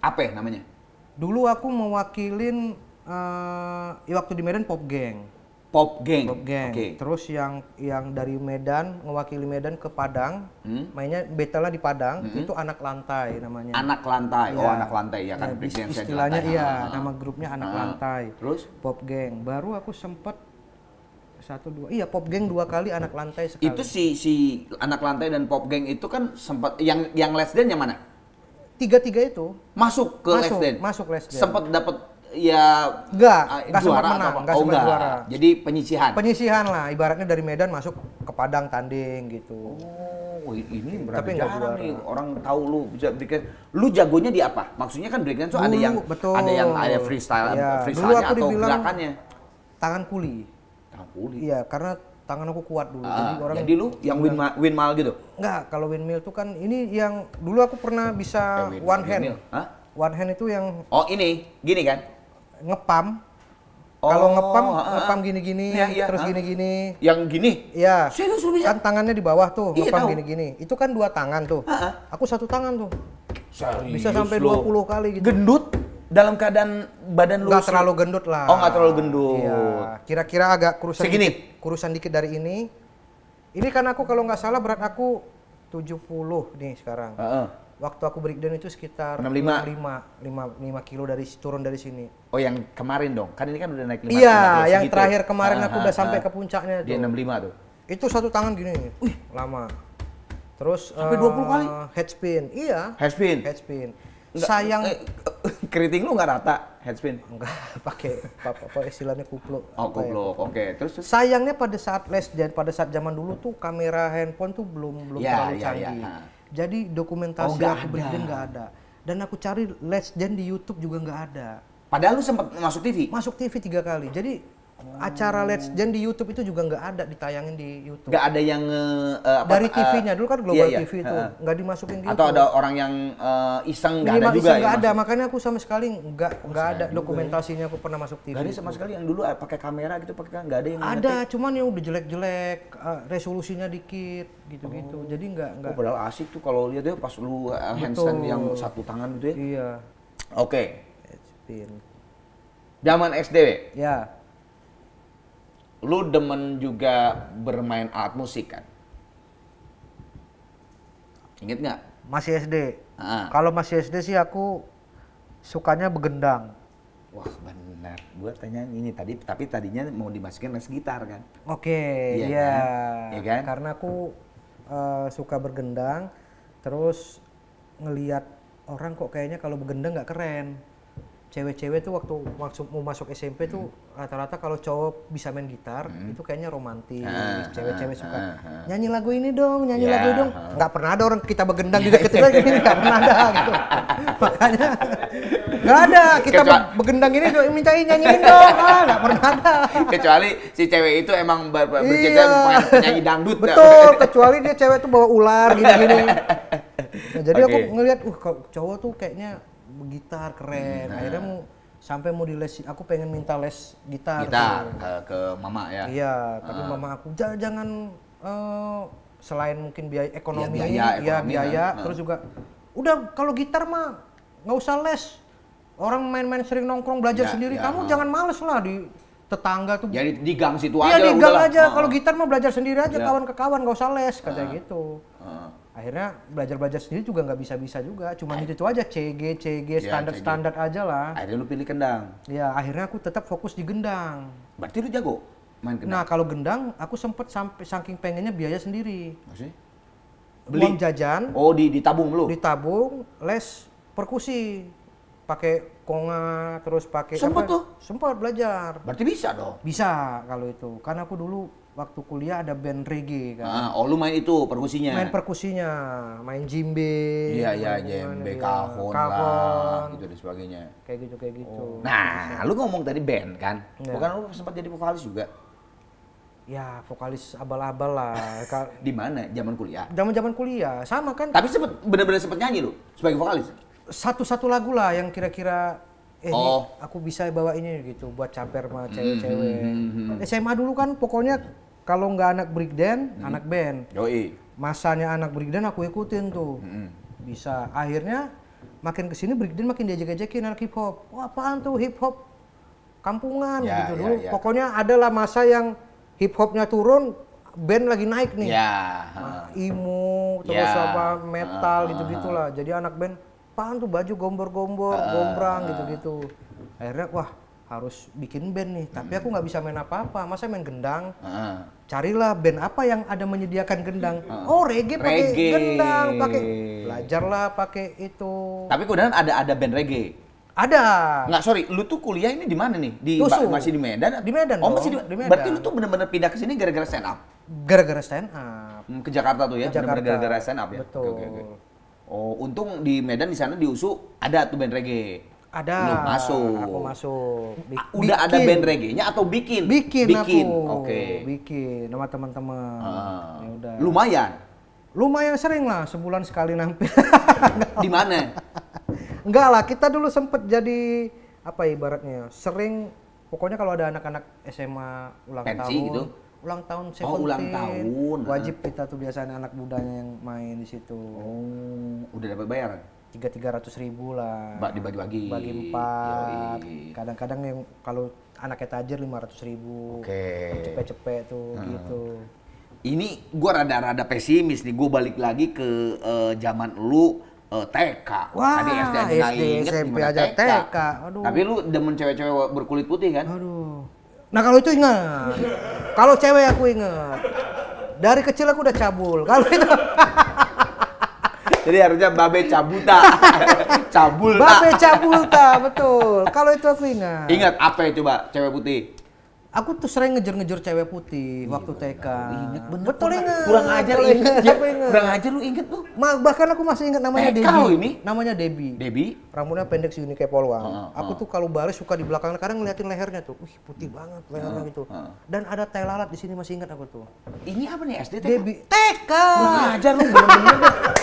Apa ya namanya? Dulu aku mewakilin uh, waktu di Medan pop gang. Pop Gang. Pop Gang. Okay. Terus yang yang dari Medan mewakili Medan ke Padang, hmm? mainnya lah di Padang, hmm? itu anak lantai namanya. Anak lantai. Ya. Oh, anak lantai ya kan ya, Istilahnya iya, ah, ah, ah. nama grupnya anak ah, ah. lantai. Terus Pop Gang. Baru aku sempet satu dua iya pop Gang dua kali anak lantai sekali itu si si anak lantai dan pop Gang itu kan sempat yang yang les dance yang mana tiga tiga itu masuk ke masuk, les dance masuk les dance sempat dapat ya enggak, ah, enggak sempat menang, enggak oh, sempat juara. Jadi penyisihan. Penyisihan lah, ibaratnya dari Medan masuk ke Padang tanding gitu. Oh, ini berarti tapi juara nih orang tahu lu bisa bikin lu jagonya di apa? Maksudnya kan breakdance tuh ada yang betul. ada yang ada freestyle, ya. freestyle atau gerakannya. Tangan kuli. Tangan kuli. Iya, karena tangan aku kuat dulu. Uh, jadi orang jadi lu yang win win mal gitu? Enggak, kalau win windmill tuh kan ini yang dulu aku pernah bisa eh, win, one hand. One hand itu yang Oh, ini. Gini kan? ngepam Oh, kalau ngepam, ah, ah. ngepam gini-gini, ya, ya, terus ah. gini-gini. Yang gini? Iya. Kan, kan tangannya di bawah tuh, iya ngepam gini-gini. Itu kan dua tangan tuh. Uh, uh. Aku satu tangan tuh. Serius Bisa sampai lo. 20 kali gitu. Gendut? Dalam keadaan badan lu? Gak terlalu gendut lah. Oh, gak terlalu gendut. Iya. Kira-kira agak kurusan Segini? dikit. Kurusan dikit dari ini. Ini kan aku kalau nggak salah berat aku 70 nih sekarang. uh waktu aku breakdown itu sekitar 65 lima 5, 5 kilo dari turun dari sini. Oh yang kemarin dong. Kan ini kan udah naik 5 Iya, yang segitu. Ya? terakhir kemarin aku udah sampai ke puncaknya itu. enam 65 tuh. Itu satu tangan gini. Wih, lama. Terus sampai uh, 20 eh, kali head spin. Iya. Head spin. Head spin. Enggak, Sayang eh, eh keriting lu nggak rata head spin. Enggak, [LAUGHS] pakai apa, apa istilahnya kupluk. Oh, ya? kupluk. Oke, okay. terus, sayangnya pada saat les dan pada saat zaman dulu tuh kamera handphone tuh belum belum ya, terlalu iya, iya. canggih. Ya, ya. Jadi dokumentasi oh, aku berikan nggak ada. Dan aku cari Legend di YouTube juga nggak ada. Padahal lu sempat masuk TV? Masuk TV tiga kali. Jadi acara Let's Gen di YouTube itu juga nggak ada ditayangin di YouTube. Nggak ada yang uh, apa, dari eh, TV-nya dulu kan Global iya, iya. TV itu nggak dimasukin gitu. Atau ada orang yang uh, iseng nggak ada juga. Nggak ada, makanya aku sama sekali nggak nggak oh, ada ya. dokumentasinya aku pernah masuk TV. Gak sama sekali yang dulu pakai kamera gitu pakai nggak ada yang. Ada, ngetik. cuman yang udah jelek-jelek, uh, resolusinya dikit gitu-gitu. Oh. Jadi nggak nggak. Oh, padahal asik tuh kalau lihat ya pas lu uh, handstand yang satu tangan gitu ya. Iya. Oke. Okay. Zaman SD. Ya lu demen juga bermain alat musik kan? Ingat nggak? Masih SD. Ah. Kalau masih SD sih aku sukanya begendang. Wah benar, gua tanya ini tadi, tapi tadinya mau dimasukin les gitar kan? Oke, okay, iya, iya. kan? Ya kan? Karena aku uh, suka bergendang, terus ngelihat orang kok kayaknya kalau begendang nggak keren cewek-cewek tuh waktu masuk mau masuk SMP tuh hmm. rata-rata kalau cowok bisa main gitar hmm. itu kayaknya romantis ah, ah, cewek-cewek ah, suka ah, ah, nyanyi lagu ini dong nyanyi yeah. lagu dong nggak pernah ada orang kita begendang juga ketika ini nggak pernah ada gitu [LAUGHS] makanya nggak ada kita kecuali, begendang ini minta nyanyiin dong ah nggak pernah ada kecuali si cewek itu emang ber iya. nyanyi dangdut betul dah. kecuali dia cewek tuh bawa ular gini-gini [LAUGHS] nah, jadi okay. aku ngelihat uh cowok tuh kayaknya gitar keren. Nah. Akhirnya mau sampai mau di les, aku pengen minta les gitar gitar tuh. ke, mama ya iya tapi uh. mama aku jangan, jangan uh, eh, selain mungkin biaya ekonomi ya biaya, ya, biaya kan? terus juga udah kalau gitar mah nggak usah les orang main-main sering nongkrong belajar ya, sendiri ya, kamu uh. jangan males lah di tetangga tuh jadi di gang situ ya, aja di gang aja kalau ah. gitar mah belajar sendiri aja ya. kawan ke kawan nggak usah les katanya uh. gitu uh akhirnya belajar belajar sendiri juga nggak bisa bisa juga cuma itu itu aja CG CG ya, standar CG. standar aja lah akhirnya lu pilih kendang ya akhirnya aku tetap fokus di gendang berarti lu jago main gendang nah kalau gendang aku sempet sampai saking pengennya biaya sendiri Masih? Beli. uang jajan oh di di tabung lu Di tabung, les perkusi pakai konga terus pakai sempet tuh sempet belajar berarti bisa dong bisa kalau itu karena aku dulu waktu kuliah ada band reggae kan. Ah, ah, oh lu main itu perkusinya. Main perkusinya, main jimbe. Iya iya jembe, kahon, ya. lah, gitu dan sebagainya. Kayak gitu kayak gitu. Oh. Nah, lu ngomong tadi band kan? Ya. Bukan lu sempat jadi vokalis juga? Ya, vokalis abal-abal lah. [LAUGHS] Di mana? Zaman kuliah. Zaman-zaman kuliah. Sama kan? Tapi sempet benar-benar sempet nyanyi lu sebagai vokalis. Satu-satu lagu lah yang kira-kira eh oh. aku bisa bawa ini gitu buat caper sama hmm, cewek-cewek. Hmm. hmm, hmm. Kan SMA dulu kan pokoknya kalau nggak anak breakdance, hmm. anak band. Yoi. Masanya anak breakdance aku ikutin tuh. Hmm. Bisa. Akhirnya makin kesini breakdance makin diajak-ajakin anak hip hop. Wah apaan tuh hip hop kampungan ya, gitu ya, dulu. Ya. Pokoknya adalah masa yang hip hopnya turun, band lagi naik nih. Ya. Nah, terus ya. apa metal gitu ah. gitu lah. Jadi anak band, apaan tuh baju gombor-gombor, uh, gombrang gitu-gitu. Akhirnya wah harus bikin band nih, tapi aku hmm. nggak bisa main apa-apa. Masa main gendang? Ah. Carilah band apa yang ada menyediakan gendang. Ah. Oh, reggae, pakai gendang, pakai belajarlah pakai itu. Tapi kemudian ada ada band reggae. Ada. Nggak, sorry, lu tuh kuliah ini di mana nih? Di Tusu. masih di Medan? Di Medan. Oh, masih di, di Medan. Berarti lu tuh benar-benar pindah ke sini gara-gara stand up. Gara-gara stand up. Hmm, ke Jakarta tuh ya, Benar-benar gara-gara stand up ya. Betul. Oke, oke, Oh, untung di Medan di sana di USU ada tuh band reggae. Ada. masuk. Aku masuk. Bik ah, Udah bikin. ada band reggae-nya atau bikin? Bikin, bikin. aku. Oke. Okay. Bikin sama teman-teman. uh, Lumayan. Lumayan sering lah, sebulan sekali nampil. [LAUGHS] Di mana? Enggak lah, kita dulu sempet jadi apa ibaratnya? Ya, sering pokoknya kalau ada anak-anak SMA ulang Pensi tahun gitu ulang tahun saya oh, ulang tahun wajib kita tuh biasanya anak mudanya yang main di situ oh udah dapat bayaran tiga tiga ratus ribu lah mbak dibagi-bagi bagi empat kadang-kadang yang kalau anaknya tajir lima ratus ribu okay. cepet-cepet tuh hmm. gitu ini gue rada-rada pesimis nih gue balik lagi ke uh, zaman lu uh, eh, TK. Wah, tadi SD SD, inget SMP aja TK. TK. Aduh. Tapi lu demen cewek-cewek berkulit putih kan? Aduh. Nah kalau itu inget, kalau cewek aku inget. Dari kecil aku udah cabul. Kalau itu [LAUGHS] Jadi harusnya babe cabuta. [LAUGHS] Cabul. Babe cabulta, betul. Kalau itu aku ingat. Ingat apa ya coba cewek putih? Aku tuh sering ngejar-ngejar cewek putih iya, waktu TK. Iya, iya. Ingat bener. Betul ingat. Kurang ajar ingat. Ya, kurang ajar lu inget tuh. Ma bahkan aku masih ingat namanya TK Kau ini? Namanya Debbie. Debi. Rambutnya pendek sih ini kayak polwang. Uh, ah, uh. Ah, aku ah. tuh kalau baris suka di belakang kadang ngeliatin lehernya tuh. Wih, putih banget lehernya uh, gitu. Uh. Dan ada telalat lalat di sini masih ingat aku tuh. Ini apa nih SD TK? Debi. TK. Kurang ajar lu [LAUGHS] bener-bener.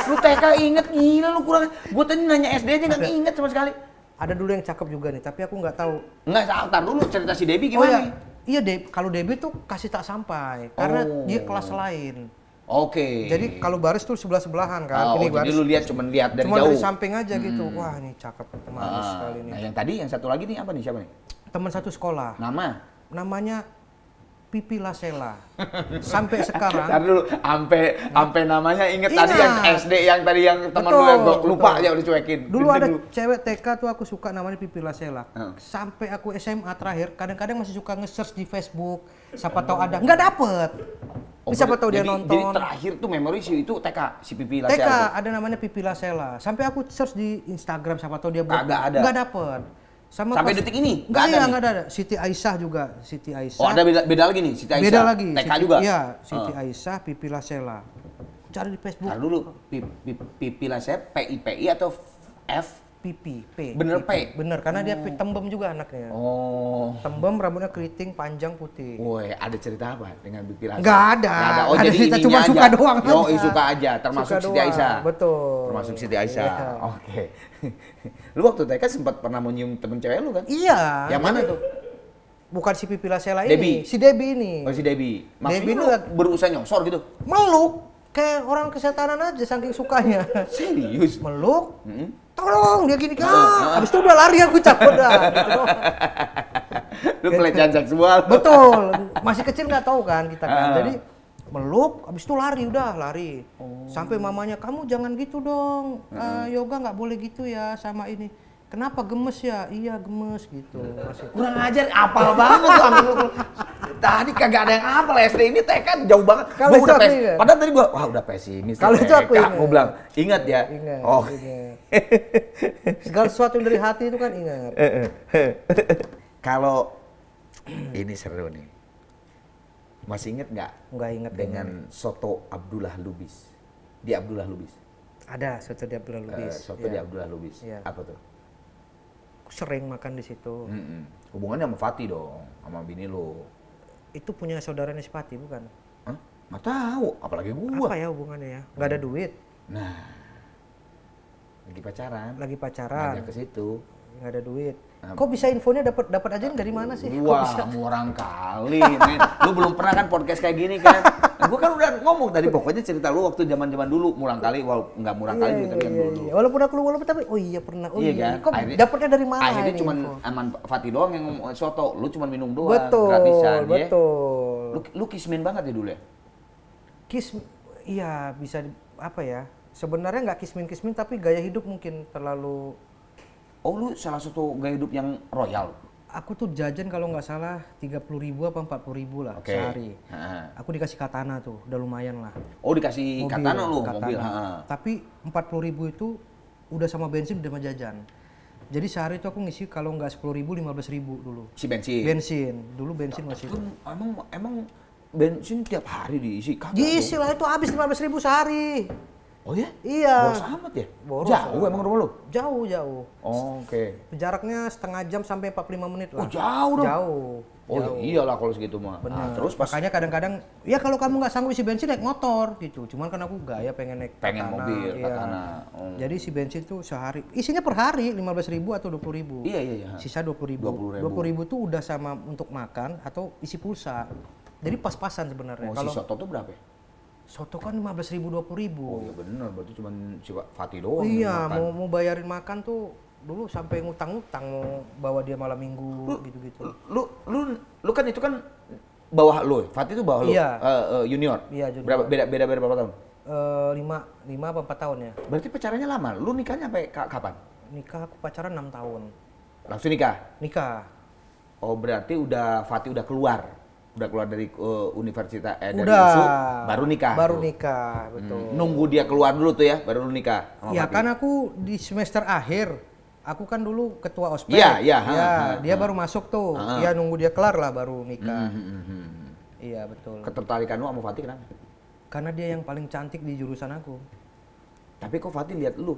lu TK inget gila lu kurang. Gue tadi nanya SD aja nggak inget sama sekali. Ada dulu yang cakep juga nih, tapi aku nggak tahu. Nggak, tar dulu cerita si Debbie oh, gimana oh, iya. nih? Iya, de kalau debit tuh kasih tak sampai karena oh. dia kelas lain. Oke. Okay. Jadi kalau baris tuh sebelah sebelahan kan. Oh, ini jadi lu lihat cuman lihat dari cuman jauh. Cuma dari samping aja gitu. hmm. gitu. Wah ini cakep manis ah. sekali ini. Nah yang tadi yang satu lagi nih apa nih siapa nih? Teman satu sekolah. Nama? Namanya Pipi Lasela. Sampai sekarang. Tadi dulu, ampe, ampe namanya inget iya. tadi yang SD yang tadi yang teman lu yang gua lupa betul. Ya, udah cuekin. Dulu ada cewek TK tuh aku suka namanya Pipi Lasela. Hmm. Sampai aku SMA terakhir, kadang-kadang masih suka nge-search di Facebook. Siapa tahu ada, nggak dapet. Oh, siapa tahu dia nonton. Jadi terakhir tuh memori sih itu TK si Pipi Lasela. TK ada namanya Pipi Lasela. Sampai aku search di Instagram siapa tahu dia buat. Nggak ada. Nggak dapet. Sama sampai pas, detik ini nggak ada enggak iya, ada, ada Siti Aisyah juga Siti Aisyah oh ada beda, beda lagi nih Siti Aisyah beda lagi TK Siti, juga iya ah. Siti uh. Aisyah Pipi Lasela cari di Facebook Cari dulu Pipi Lasela PIPI atau F pipi P bener pipi. Gitu. P bener karena oh. dia tembem juga anaknya oh tembem rambutnya keriting panjang putih woi ada cerita apa dengan pipi Gak nggak ada nggak ada oh ada cerita, cuma aja. suka doang yo aja. suka aja termasuk suka Siti Aisyah betul termasuk Siti Aisyah yeah. oke okay. [LAUGHS] lu waktu TK sempat pernah menyium temen cewek lu kan iya yang mana tuh bukan si pipi Lasela ini Debbie. si Debbie ini oh si Debbie maksudnya Debi lu berusaha nyongsor gitu meluk kayak orang kesetanan aja saking sukanya [LAUGHS] serius meluk mm -hmm tolong dia gini kan abis habis itu udah lari aku cabut dah gitu. [LAUGHS] lu pelecehan gitu. seksual betul masih kecil nggak tahu kan kita kan jadi meluk abis itu lari udah lari oh. sampai mamanya kamu jangan gitu dong uh, yoga nggak boleh gitu ya sama ini kenapa gemes ya? Iya gemes gitu. Masih. Kurang ajar, apal banget tuh Tadi kagak ada yang apal SD ini teh kan jauh banget. Kalau udah pes, padahal tadi gua wah udah pesimis. Kalau itu aku ingat. gua bilang, ingat ya. oh. Ingat. [LAUGHS] Segala sesuatu yang dari hati itu kan ingat. Kalau [CLEARS THROAT] ini seru nih. Masih inget nggak? Nggak inget. Dengan ini. Soto Abdullah Lubis. Di Abdullah Lubis. Ada Soto di Abdullah eh, Lubis. Uh, soto ya. di iya. Abdullah Lubis. Ya. Apa tuh? Sering makan di situ. Mm -mm. Hubungannya sama Fatih dong, sama bini lo. Itu punya saudaranya si Fatih bukan? Hah? Nggak tahu, apalagi gua. Apa ya hubungannya ya? Nggak ada hmm. duit. Nah, lagi pacaran lagi pacaran ke situ nggak ada duit nah, Kok bisa infonya dapat dapat aja dari mana sih? Wah, bisa? murang kali. men. Lu belum pernah kan podcast kayak gini kan? Nah, gue kan udah ngomong tadi pokoknya cerita lu waktu zaman-zaman dulu murang kali, wal nggak murang kali juga iya, yeah, tapi yang yeah, dulu. Iya. Walaupun aku walaupun tapi oh iya pernah. Oh iya, iya. kan? Kok dapatnya dari mana? Akhirnya cuma Aman Fatih doang yang eh, soto, lu cuma minum doang betul, gratisan betul. ya. Betul. Lu, lu kismin banget ya dulu ya? Kismin, iya bisa apa ya? sebenarnya nggak kismin-kismin tapi gaya hidup mungkin terlalu oh lu salah satu gaya hidup yang royal aku tuh jajan kalau nggak salah tiga puluh ribu apa empat puluh ribu lah okay. sehari ha. aku dikasih katana tuh udah lumayan lah oh dikasih mobil, katana lu katana. mobil ha. tapi puluh ribu itu udah sama bensin udah sama jajan jadi sehari itu aku ngisi kalau nggak sepuluh ribu lima belas ribu dulu. Si bensin. Bensin dulu bensin masih. Emang emang bensin tiap hari diisi kagak? Diisi lah itu habis lima belas ribu sehari. Oh ya? Iya. Boros amat ya? Boros. Jauh emang rumah lu? Jauh, jauh. Oh, Oke. Okay. Jaraknya setengah jam sampai 45 menit lah. Oh, jauh dong. Jauh. Oh jauh. iyalah kalau segitu mah. Benar. Nah, terus pas... makanya kadang-kadang ya kalau kamu nggak sanggup isi bensin naik motor gitu. Cuman kan aku gaya pengen naik pengen katana, mobil iya. katana. Oh. Jadi si bensin tuh sehari isinya per hari ribu atau 20.000. Iya iya iya. Sisa 20.000. 20.000 ribu tuh udah sama untuk makan atau isi pulsa. Jadi pas-pasan sebenarnya. Oh, kalau si soto tuh berapa ya? soto kan lima belas ribu dua puluh ribu. Oh iya benar, berarti cuma si Fatih doang. Iya, mau mau bayarin makan tuh dulu sampai ngutang-ngutang mau bawa dia malam minggu gitu-gitu. Lu, lu lu lu kan itu kan bawah lu, Fatih itu bawah lu. Iya. Uh, uh, junior. Iya junior. Berapa beda beda beda berapa tahun? Eh, lima lima apa empat tahun ya. Berarti pacarannya lama. Lu nikahnya sampai kapan? Nikah aku pacaran enam tahun. Langsung nikah? Nikah. Oh berarti udah Fatih udah keluar udah keluar dari uh, universitas eh, udah. dari USU, baru nikah. Baru tuh. nikah, hmm. betul. Hmm. Nunggu dia keluar dulu tuh ya, baru nikah. Sama ya Papi. kan aku di semester akhir, aku kan dulu ketua ospek. Iya, iya. Ya, ya, dia ha. baru masuk tuh. Ha. Ya nunggu dia kelar lah baru nikah. Hmm, hmm, iya, hmm, betul. Ketertarikan lu sama Fatih kenapa? Karena dia yang paling cantik di jurusan aku. Tapi kok Fatih lihat lu?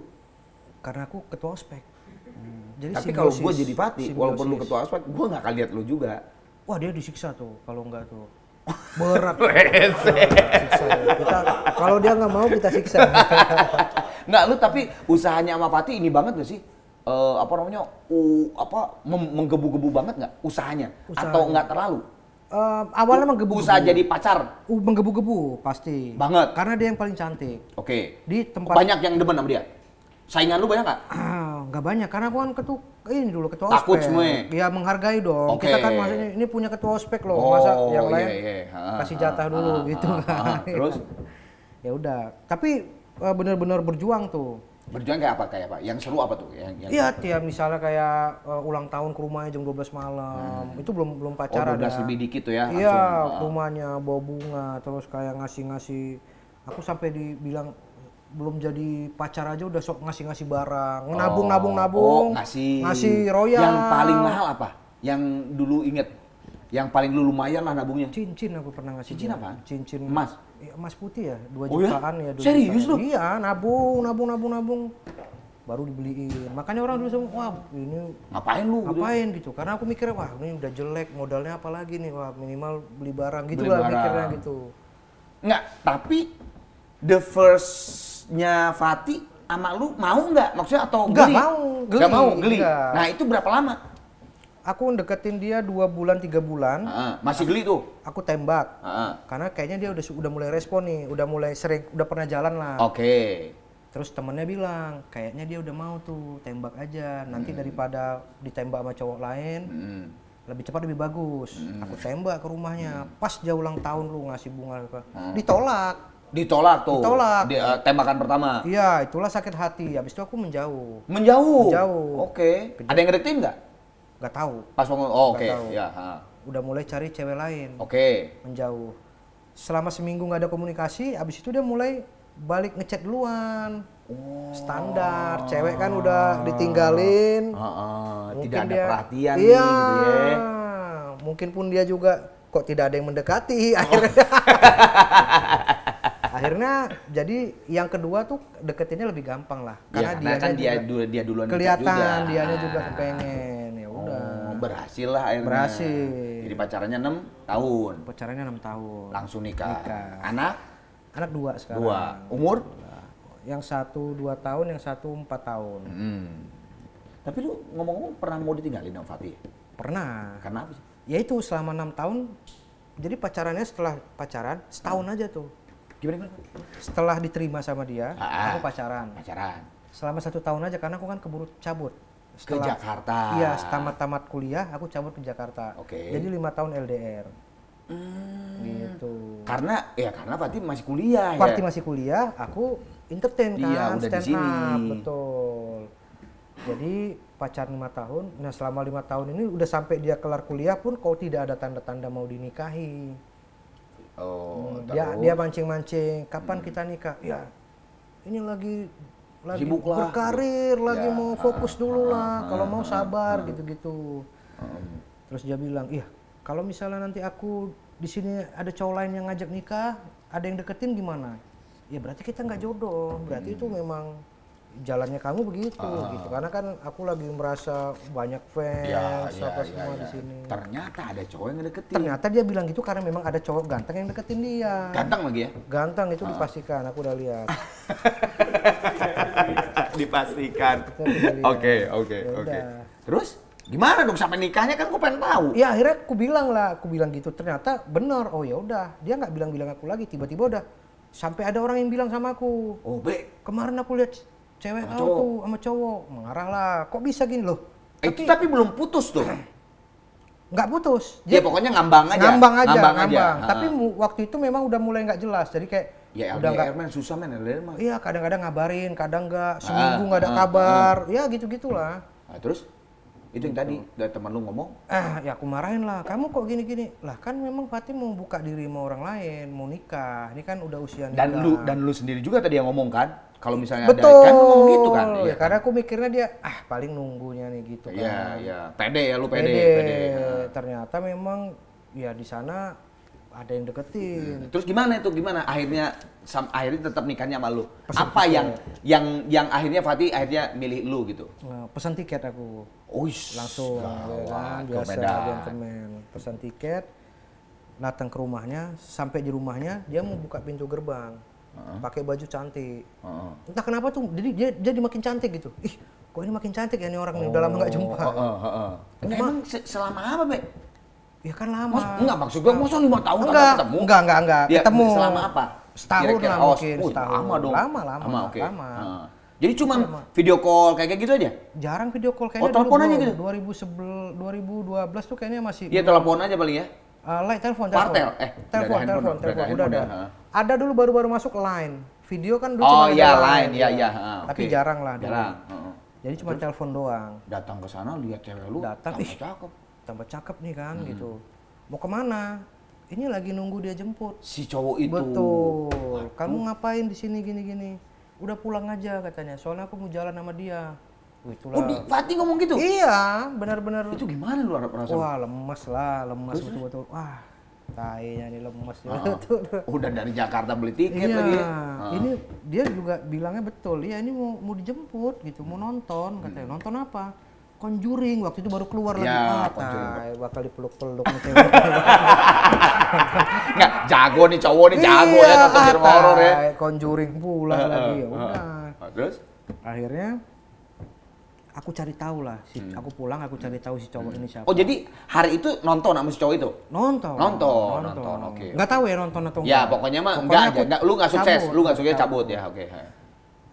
Karena aku ketua ospek. Hmm. Jadi Tapi kalau gue jadi Fatih, walaupun lu ketua ospek, gue gak akan lihat lu juga wah dia disiksa tuh kalau enggak tuh [LAUGHS] berat. kita kalau dia nggak mau kita siksa. [LAUGHS] nggak lu tapi usahanya sama Pati ini banget gak sih? Uh, apa namanya? Uh, apa menggebu-gebu banget nggak usahanya? usahanya? Atau nggak terlalu? Uh, awalnya menggebu-gebu. Usaha jadi pacar? Uh, menggebu-gebu pasti. Banget. Karena dia yang paling cantik. Oke. Okay. Di tempat banyak yang demen sama dia. Saingan lu banyak nggak? [CLEARS THROAT] Nggak banyak, karena aku kan ketua ini dulu ketua Takut ospek. Semua. Ya iya, menghargai dong. Okay. Kita kan maksudnya ini punya ketua ospek loh, oh, masa yang lain yeah, iya, iya. Ha, kasih ah, jatah ha, dulu ha, ah, gitu ha, ah, Ha, kan. terus? [LAUGHS] ya udah, tapi eh, benar-benar berjuang tuh. Berjuang kayak apa kayak apa? Yang seru apa tuh? Yang, iya, tiap misalnya kayak uh, ulang tahun ke rumahnya jam 12 malam. Hmm. Itu belum belum oh, pacaran. Oh, 12 ada. lebih dikit tuh ya. Iya, rumahnya bawa bunga terus kayak ngasih-ngasih aku sampai dibilang belum jadi pacar aja udah sok ngasih-ngasih barang, nabung nabung nabung, oh, ngasih ngasih royal. Yang paling mahal apa? Yang dulu inget, yang paling dulu lumayan lah nabungnya. Cincin aku pernah ngasih. Cincin apa? Cincin emas. Ya, emas putih ya, dua oh iya? jutaan ya. ya Serius lu? Iya, nabung nabung nabung nabung baru dibeliin. Makanya orang dulu semua, wah ini ngapain lu? Ngapain gitu? Karena aku mikir wah ini udah jelek, modalnya apa lagi nih? Wah minimal beli barang gitu beli lah barang. mikirnya gitu. Enggak, tapi the first fansnya Fatih sama lu mau nggak? Maksudnya atau gak mau, geli. Gak mau, geli. Gak. Nah itu berapa lama? Aku deketin dia dua bulan tiga bulan. Uh, masih geli tuh? Aku tembak. Uh. Karena kayaknya dia udah udah mulai respon nih, udah mulai sering, udah pernah jalan lah. Oke. Okay. Terus temennya bilang, kayaknya dia udah mau tuh tembak aja. Nanti hmm. daripada ditembak sama cowok lain, hmm. lebih cepat lebih bagus. Hmm. Aku tembak ke rumahnya. Hmm. Pas jauh ulang tahun lu ngasih bunga, hmm. ditolak Ditolak tuh. Ditolak. Di, uh, tembakan pertama. Iya, itulah sakit hati. Habis itu aku menjauh. Menjauh. Menjauh. Oke. Okay. Ada yang ngedetin nggak? Nggak tahu. Pas ngomong Oh, oke. Okay. Ya, Udah mulai cari cewek lain. Oke. Okay. Menjauh. Selama seminggu nggak ada komunikasi, habis itu dia mulai balik ngechat duluan. Oh. Standar, cewek kan udah ditinggalin. Uh, uh, tidak ada dia, perhatian iya, nih gitu ya. Mungkin pun dia juga kok tidak ada yang mendekati oh. akhirnya [LAUGHS] [LAUGHS] karena jadi yang kedua tuh deketinnya lebih gampang lah iya, karena ya, dia kan dia dia dia duluan kelihatan juga. juga ah. kepengen ya oh, udah oh, berhasil lah akhirnya berhasil jadi pacarannya enam tahun pacarannya enam tahun langsung nikah. nikah anak anak dua sekarang dua umur yang satu dua tahun yang satu empat tahun hmm. tapi lu ngomong-ngomong pernah mau ditinggalin dong Fatih pernah karena apa sih ya itu selama enam tahun jadi pacarannya setelah pacaran setahun hmm. aja tuh gimana gimana setelah diterima sama dia ah, ah, aku pacaran pacaran selama satu tahun aja karena aku kan keburu cabut setelah, ke Jakarta iya tamat tamat kuliah aku cabut ke Jakarta oke okay. jadi lima tahun LDR hmm. gitu karena ya karena Fatih masih kuliah ya? Fatih ya? masih kuliah aku entertain iya, kan iya, udah stand di sini. betul jadi pacaran lima tahun nah selama lima tahun ini udah sampai dia kelar kuliah pun kau tidak ada tanda-tanda mau dinikahi Oh, ya, dia mancing-mancing. Kapan hmm. kita nikah? Ya, ini lagi lagi Sibuk berkarir, lagi ya. mau fokus ah, dulu ah, lah. Ah, kalau mau ah, sabar ah. gitu-gitu. ah. Terus dia bilang, iya kalau misalnya nanti aku di sini ada cowok lain yang ngajak nikah, ada yang deketin gimana? Ya berarti kita nggak jodoh. Berarti hmm. itu memang jalannya kamu begitu uh. gitu karena kan aku lagi merasa banyak fans ya, apa ya, semua ya. di ya. sini ternyata ada cowok yang deketin ternyata dia bilang gitu karena memang ada cowok ganteng yang deketin dia ganteng lagi ya ganteng itu uh. dipastikan aku udah lihat [LAUGHS] dipastikan oke oke ya oke terus gimana dong sampai nikahnya kan aku pengen tahu ya akhirnya aku bilang lah aku bilang gitu ternyata benar oh ya udah dia nggak bilang bilang aku lagi tiba-tiba udah sampai ada orang yang bilang sama aku oh be kemarin aku lihat cewek sama cowok. sama cowok mengarah lah kok bisa gini loh eh, tapi, itu tapi belum putus tuh [CLEARS THROAT] nggak putus dia ya, pokoknya ngambang aja ngambang aja ngambang, ngambang. Aja. tapi waktu itu memang udah mulai nggak jelas jadi kayak Ya, udah nggak men susah men Iya, kadang-kadang ngabarin, kadang nggak, seminggu nggak ada kabar, ya gitu gitulah. Nah, terus? itu yang tadi gitu. dari teman lu ngomong ah ya aku marahin lah kamu kok gini gini lah kan memang Fatih mau buka diri sama orang lain mau nikah ini kan udah usia nikah dan lu dan lu sendiri juga tadi yang ngomong kan kalau misalnya Betul. ada kan ngomong gitu kan ya, ya karena aku mikirnya dia ah paling nunggunya nih gitu iya, kan iya ya pede ya lu pede pede, pede. Ya. ternyata memang ya di sana ada yang deketin. Terus gimana itu? Gimana akhirnya sam, akhirnya tetap nikahnya sama lu? Pesan apa tiket. yang yang yang akhirnya Fatih akhirnya milih lu gitu? Nah, pesan tiket aku. Uish, langsung gawat, ya, kan, biasa Pesan tiket datang ke rumahnya, sampai di rumahnya dia mau buka pintu gerbang. Uh Pakai baju cantik. Uh Entah kenapa tuh jadi dia jadi makin cantik gitu. Ih, kok ini makin cantik ya ini orang oh. nih udah lama nggak jumpa. Uh -huh. Uh -huh. emang selama apa, Be? Ya kan lama. Mas, enggak maksud gue, masa lima tahun enggak ketemu? Enggak, enggak, enggak. Ya, ketemu. Selama apa? Setahun Kira-kira, lah oh, mungkin, oh, setahun. Lama dong. Lama, lama. Lama, Okay. Lama. Nah. Jadi cuma video call kayak gitu aja? Jarang video call kayaknya. Oh, telepon aja gitu. 2011 2012 tuh kayaknya masih Iya, telepon aja paling ya. Uh, eh, line telepon telepon. Partel. Eh, telepon telepon telepon udah ada. Ada dulu baru-baru masuk line. Video kan dulu oh, cuma iya, line. Iya, iya, Tapi jarang lah. Jarang. Jadi cuma telepon doang. Datang ke sana lihat cewek lu. Datang. Ih, cakep tambah cakep nih kan hmm. gitu mau kemana ini lagi nunggu dia jemput si cowok itu betul Aduh. kamu ngapain di sini gini gini udah pulang aja katanya soalnya aku mau jalan sama dia oh, itulah. Oh, di, Fatih ngomong gitu? Iya, benar-benar. Itu gimana lu harap perasaan? Wah, lemes lah, lemes betul-betul. Wah, kayaknya ini lemes uh ah. -huh. [LAUGHS] Udah dari Jakarta beli tiket iya. lagi. Ya? Uh Ini dia juga bilangnya betul. Iya, ini mau mau dijemput gitu, mau nonton katanya. Hmm. Nonton apa? Conjuring waktu itu baru keluar ya, lagi. Ah, bakal dipeluk-peluk nih cewek. Enggak, [LAUGHS] jago nih cowok nih jago ya, iya, ya nonton film horor ya. Conjuring pula uh, lagi ya udah. Uh, akhirnya aku cari tahu lah si hmm. aku pulang aku cari tahu si cowok hmm. ini siapa. Oh jadi hari itu nonton sama si cowok itu? Nonton. Nonton. Nonton. nonton. Oke. Okay. Enggak tahu ya nonton atau ya, enggak. Ya pokoknya mah enggak aja. Enggak, lu nggak sukses, cabut. lu nggak sukses cabut, cabut ya. Oke. Okay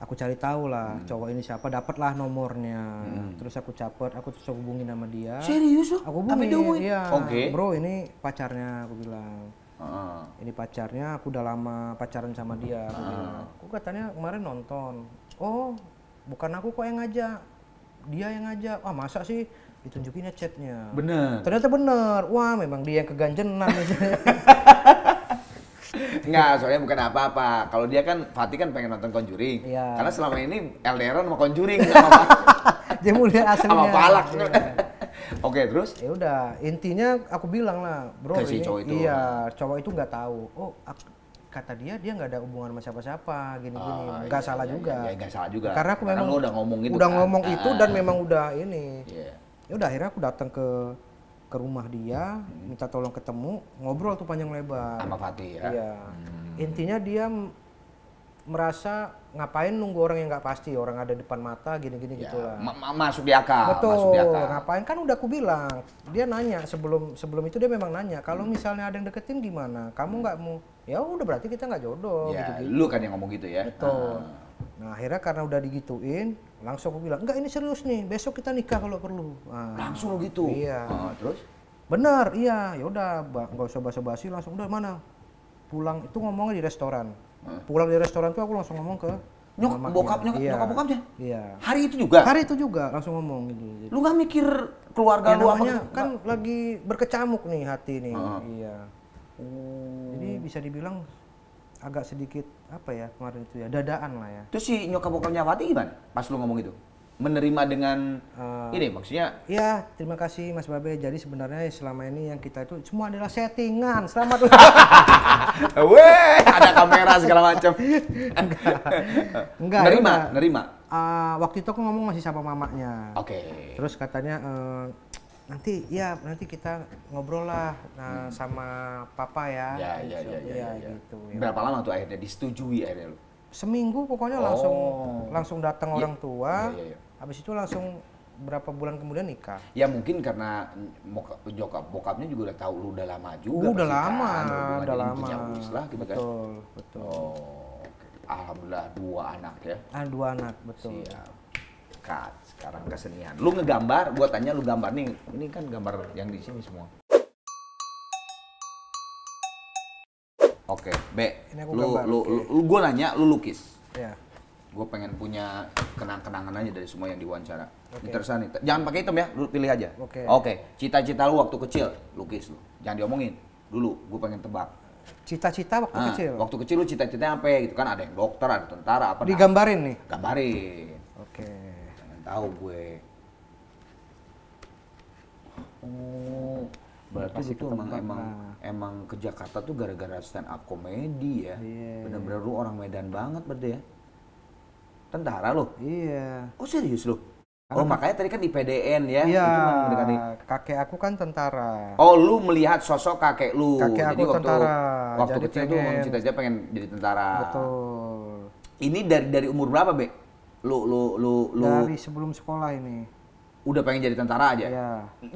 aku cari tahu lah hmm. cowok ini siapa dapatlah nomornya hmm. terus aku capet aku terus aku nama nama dia serius oh? aku hubungi iya oke okay. bro ini pacarnya aku bilang uh. ini pacarnya aku udah lama pacaran sama dia aku, uh. bilang. aku katanya kemarin nonton oh bukan aku kok yang ngajak dia yang ngajak Wah masa sih Ditunjukinnya chatnya bener ternyata bener wah memang dia yang keganjenan [LAUGHS] Enggak, soalnya bukan apa-apa. Kalau dia kan Fatih kan pengen nonton Conjuring. Iya. Karena selama ini LDR sama Conjuring sama [LAUGHS] Dia mulia aslinya. Sama Palak. Iya. [LAUGHS] Oke, terus? Ya udah, intinya aku bilang lah, Bro, Kasih si cowok itu. iya, cowok itu nggak tahu. Oh, aku, kata dia dia nggak ada hubungan sama siapa-siapa gini-gini ah, nggak iya, salah iya, juga iya, iya, nggak salah juga karena aku karena memang udah ngomong itu udah kan? ngomong itu ah, dan ah, memang udah ini yeah. ya udah akhirnya aku datang ke ke rumah dia, minta tolong ketemu, ngobrol tuh panjang lebar. Sama Fatih ya? Iya. Hmm. Intinya dia merasa ngapain nunggu orang yang nggak pasti, orang ada depan mata gini-gini ya, gitu lah. Ma masuk di akal. Betul. Masuk di akal. Ngapain kan udah aku bilang. Dia nanya sebelum sebelum itu dia memang nanya kalau hmm. misalnya ada yang deketin gimana? Kamu nggak mau? Ya udah berarti kita nggak jodoh. Ya, gitu -gitu. Lu kan yang ngomong gitu ya. Betul. Ah. Nah akhirnya karena udah digituin, langsung aku bilang, enggak ini serius nih, besok kita nikah kalau perlu. Nah, langsung gitu? Iya. Oh, terus? Bener, iya. Ya udah, nggak usah basa-basi, langsung udah mana? Pulang itu ngomongnya di restoran. Pulang di restoran tuh aku langsung ngomong ke Nyok, bokap, nyok, iya. nyokap bokapnya? Iya. Hari itu juga? Hari itu juga langsung ngomong gitu. gitu. lu gak mikir keluarga ya, lu apa? kan lagi berkecamuk nih hati nih. Uh -huh. Iya. Hmm. Jadi bisa dibilang agak sedikit apa ya kemarin itu ya dadaan lah ya. Terus si nyokap bokapnya Fatih gimana? Pas lu ngomong itu menerima dengan uh, ini maksudnya Iya terima kasih Mas Babe jadi sebenarnya selama ini yang kita itu semua adalah settingan selamat [LAUGHS] weh ada kamera segala macam enggak enggak nerima enggak. nerima uh, waktu itu aku ngomong masih sama mamanya oke okay. terus katanya uh, nanti ya nanti kita ngobrol lah nah, sama papa ya. Ya ya ya, ya, iya, ya, ya. gitu. Ya. Berapa lama tuh akhirnya disetujui akhirnya lu? Seminggu pokoknya oh. langsung langsung datang ya. orang tua. Ya, ya, ya. Habis itu langsung berapa bulan kemudian nikah. Ya mungkin karena bokap bokapnya juga udah tahu lu udah lama juga. Udah kan, lama, udah lama. lah gitu kan. Betul, betul. Oh, alhamdulillah dua anak ya. Ah, dua anak, betul. Siap masyarakat sekarang kesenian lu ngegambar gua tanya lu gambar nih ini kan gambar yang di sini semua oke B ini aku lu, gambar, lu, okay. lu, lu gua nanya lu lukis ya gue pengen punya kenang-kenangan aja dari semua yang diwawancara. Okay. Interesan nih. Jangan pakai item ya, lu pilih aja. Oke. Okay. Oke. Okay. Cita-cita lu waktu kecil, lukis lu. Jangan diomongin. Dulu gue pengen tebak. Cita-cita waktu nah, kecil. Waktu kecil lu cita-citanya apa gitu kan? Ada yang dokter, ada tentara, apa? Digambarin nah. nih. Gambarin tahu gue oh berarti sih itu emang emang nah. emang ke Jakarta tuh gara-gara stand up komedi ya yeah. bener-bener lu orang Medan banget berarti ya tentara lo iya yeah. oh serius lo Oh makanya tadi kan di PDN ya, iya, itu kan Kakek aku kan tentara. Oh lu melihat sosok kakek lu. Kakek jadi aku waktu, tentara. Waktu jadi kecil pengen, tuh cita-cita pengen jadi tentara. Betul. Ini dari dari umur berapa be? lu lu lu lu dari sebelum sekolah ini udah pengen jadi tentara aja. Iya.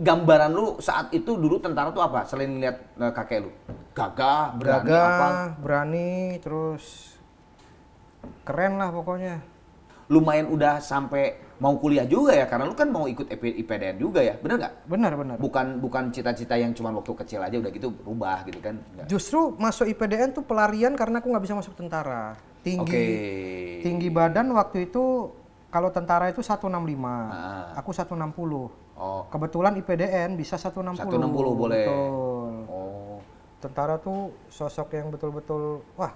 Gambaran lu saat itu dulu tentara tuh apa? Selain lihat eh, kakek lu, gagah, berani gagah, apa? berani, terus keren lah pokoknya. Lumayan udah sampai mau kuliah juga ya, karena lu kan mau ikut e IPDN juga ya, bener nggak? Bener bener. Bukan bukan cita-cita yang cuma waktu kecil aja udah gitu berubah gitu kan? gak. Justru masuk IPDN tuh pelarian karena aku nggak bisa masuk tentara tinggi okay. tinggi badan waktu itu kalau tentara itu 165 ah. aku 160 oh. kebetulan IPDN bisa 160 160 boleh betul oh. tentara tuh sosok yang betul-betul wah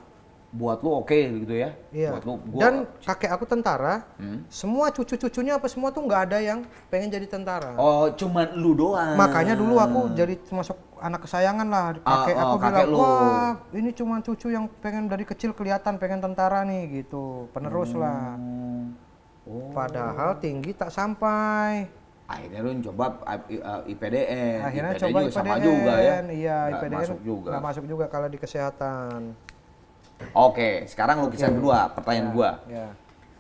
buat lu oke okay, gitu ya. Iya. Buat lu, gua... Dan kakek aku tentara, hmm? semua cucu-cucunya apa semua tuh nggak ada yang pengen jadi tentara. Oh, cuman lu doang. Makanya dulu aku jadi masuk anak kesayangan lah. Ah, kakek oh, oh, aku kakek bilang, lu. wah ini cuma cucu yang pengen dari kecil kelihatan pengen tentara nih gitu. Penerus hmm. lah. Oh. Padahal tinggi tak sampai akhirnya lu coba IPDN uh, akhirnya IPDN coba juga IPDN, sama juga ya iya gak IPDN masuk juga nggak masuk juga kalau di kesehatan Oke, sekarang lukisan okay. kedua, pertanyaan yeah. Ya, gua. Yeah.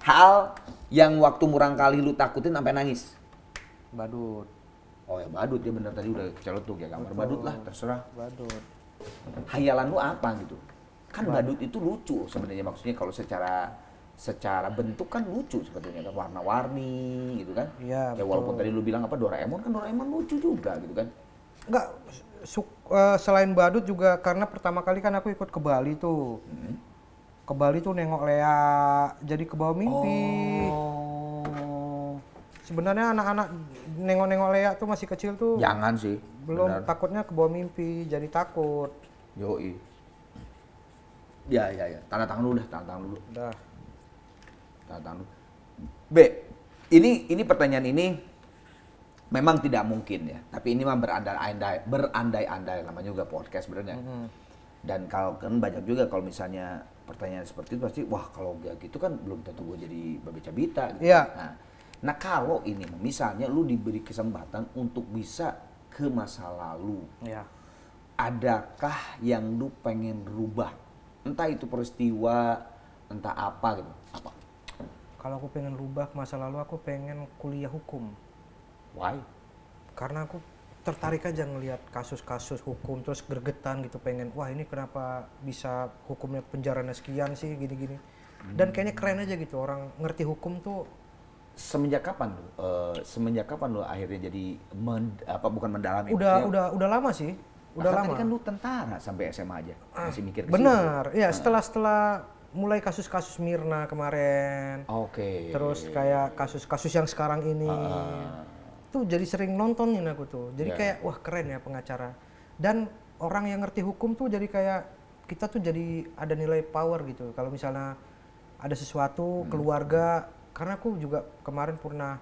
Hal yang waktu murang kali lu takutin sampai nangis. Badut. Oh ya badut ya bener tadi udah celotuk ya gambar Betul. badut lah terserah. Badut. Hayalan lu apa gitu? Kan badut, badut itu lucu sebenarnya maksudnya kalau secara secara bentuk kan lucu sebetulnya kan warna-warni gitu kan. Iya. Ya, ya walaupun tadi lu bilang apa Doraemon kan Doraemon lucu juga gitu kan. Enggak Suk, uh, selain badut juga karena pertama kali kan aku ikut ke Bali tuh. Hmm. Ke Bali tuh nengok Lea jadi ke bawah mimpi. Oh. Sebenarnya anak-anak nengok-nengok Lea tuh masih kecil tuh. Jangan sih. Belum benar. takutnya ke bawah mimpi, jadi takut. Yoi. Ya ya ya, tanda tangan dulu deh, tanda tangan dulu. Dah. Tanda tangan dulu. B, ini ini pertanyaan ini memang tidak mungkin ya. Tapi ini mah berandai-andai, berandai-andai lama juga podcast sebenarnya. Mm-hmm. Dan kalau kan banyak juga kalau misalnya pertanyaan seperti itu pasti wah kalau gak gitu kan belum tentu gue jadi babi cabita gitu. Yeah. Nah, nah kalau ini misalnya lu diberi kesempatan untuk bisa ke masa lalu. Yeah. Adakah yang lu pengen rubah? Entah itu peristiwa, entah apa gitu. Apa? Kalau aku pengen rubah masa lalu aku pengen kuliah hukum. Why? Karena aku tertarik aja ngelihat kasus-kasus hukum terus gergetan gitu pengen wah ini kenapa bisa hukumnya penjara sekian sih gini-gini hmm. dan kayaknya keren aja gitu orang ngerti hukum tuh semenjak kapan lu uh, semenjak kapan lu akhirnya jadi men, apa bukan mendalami udah maksudnya, udah udah lama sih udah lama tadi kan lu tentara sampai SMA aja masih mikir benar ya setelah setelah mulai kasus-kasus Mirna kemarin oke okay. terus kayak kasus-kasus yang sekarang ini uh tuh jadi sering nontonin aku tuh. Jadi yeah. kayak wah keren ya pengacara. Dan orang yang ngerti hukum tuh jadi kayak kita tuh jadi ada nilai power gitu. Kalau misalnya ada sesuatu hmm. keluarga karena aku juga kemarin pernah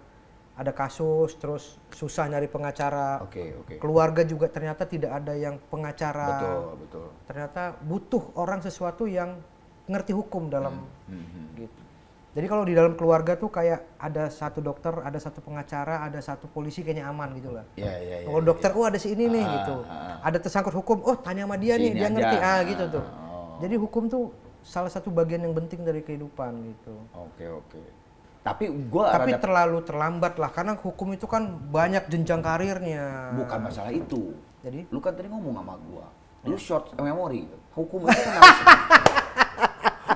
ada kasus terus susah nyari pengacara. okay, Okay. Keluarga juga ternyata tidak ada yang pengacara. Betul, betul. Ternyata butuh orang sesuatu yang ngerti hukum dalam hmm. hmm, hmm. gitu. Jadi kalau di dalam keluarga tuh kayak ada satu dokter, ada satu pengacara, ada satu polisi kayaknya aman gitu lah. Iya, iya, iya. Kalau iya, dokter, ya. oh ada si ini nih ah, gitu. Ah, ah. ada tersangkut hukum, oh tanya sama dia nih, dia ngerti. Ah, gitu tuh. Oh. Jadi hukum tuh salah satu bagian yang penting dari kehidupan gitu. Oke, oke. Tapi gua Tapi terlalu terlambat lah karena hukum itu kan banyak jenjang karirnya. Bukan masalah itu. Jadi, lu kan tadi ngomong sama gua. Lu iya. short memory. Hukum itu kan harus [LAUGHS]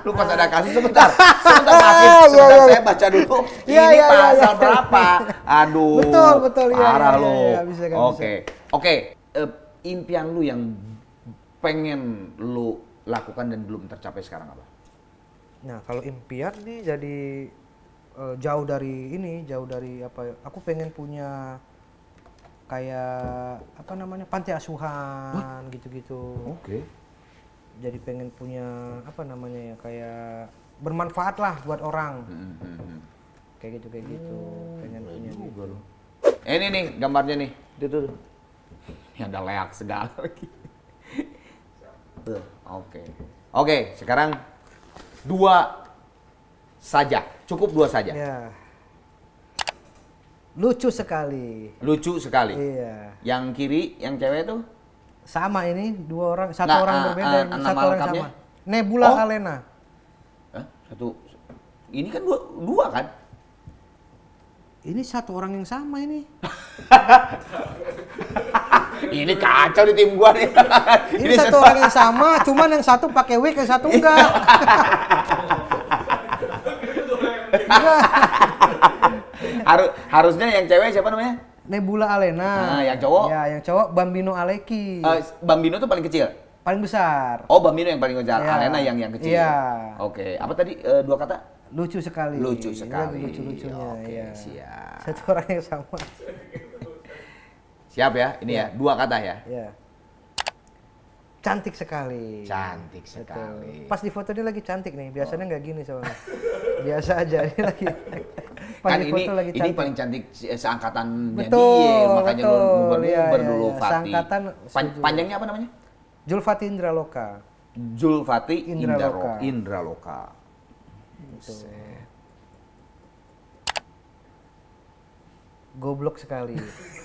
lu pas ada kasus sebentar, [LAUGHS] sebentar Hafiz, iya, sebentar iya, saya iya. baca dulu. ini ini ya, pasal ya. berapa? Aduh. Betul, betul. Parah ya, lu. Oke. Oke, eh, impian lu yang pengen lu lakukan dan belum tercapai sekarang apa? Nah, kalau impian nih jadi uh, jauh dari ini, jauh dari apa? Ya, aku pengen punya kayak apa namanya panti asuhan gitu-gitu. Oke. Okay jadi pengen punya apa namanya ya kayak bermanfaat lah buat orang hmm. hmm, hmm, hmm. kayak gitu kayak gitu hmm, pengen punya juga gitu. Eh, ini nih gambarnya nih itu tuh ini ada leak segala lagi oke okay. okay, sekarang dua saja cukup dua saja ya. lucu sekali lucu sekali iya yang kiri yang cewek tuh sama ini dua orang, satu nah, orang uh, berbeda, uh, satu orang sama. Nebula oh. Alena Hah? Satu. Ini kan dua, dua kan? Ini satu orang yang sama ini. [LAUGHS] ini kacau di tim gua nih. ini, [LAUGHS] ini satu orang yang sama, cuman yang satu pakai wig, yang satu enggak. [LAUGHS] Harus harusnya yang cewek siapa namanya? Nebula Alena. Nah, yang cowok? Ya, yang cowok Bambino Aleki. Uh, Bambino tuh paling kecil? Paling besar. Oh, Bambino yang paling kecil. Ya. Alena yang yang kecil. Iya. Oke, okay. apa tadi uh, dua kata? Lucu sekali. Lucu iya, sekali. Ya, Lucu-lucunya. Oke, ya. siap. Satu orang yang sama. siap ya, ini ya. ya. Dua kata ya. Iya. Cantik sekali. Cantik sekali. Betul. Pas di foto ini lagi cantik nih. Biasanya oh. nggak oh. gini soalnya. Biasa aja. Ini lagi [LAUGHS] kan ini lagi ini paling cantik eh, seangkatan betul, jadi iya, makanya betul, gue ya, berdulu iya, ya, Fati. Seangkatan panjangnya apa namanya? Julfati Indraloka. Julfati Indraloka. Indraloka. Gitu. Goblok sekali.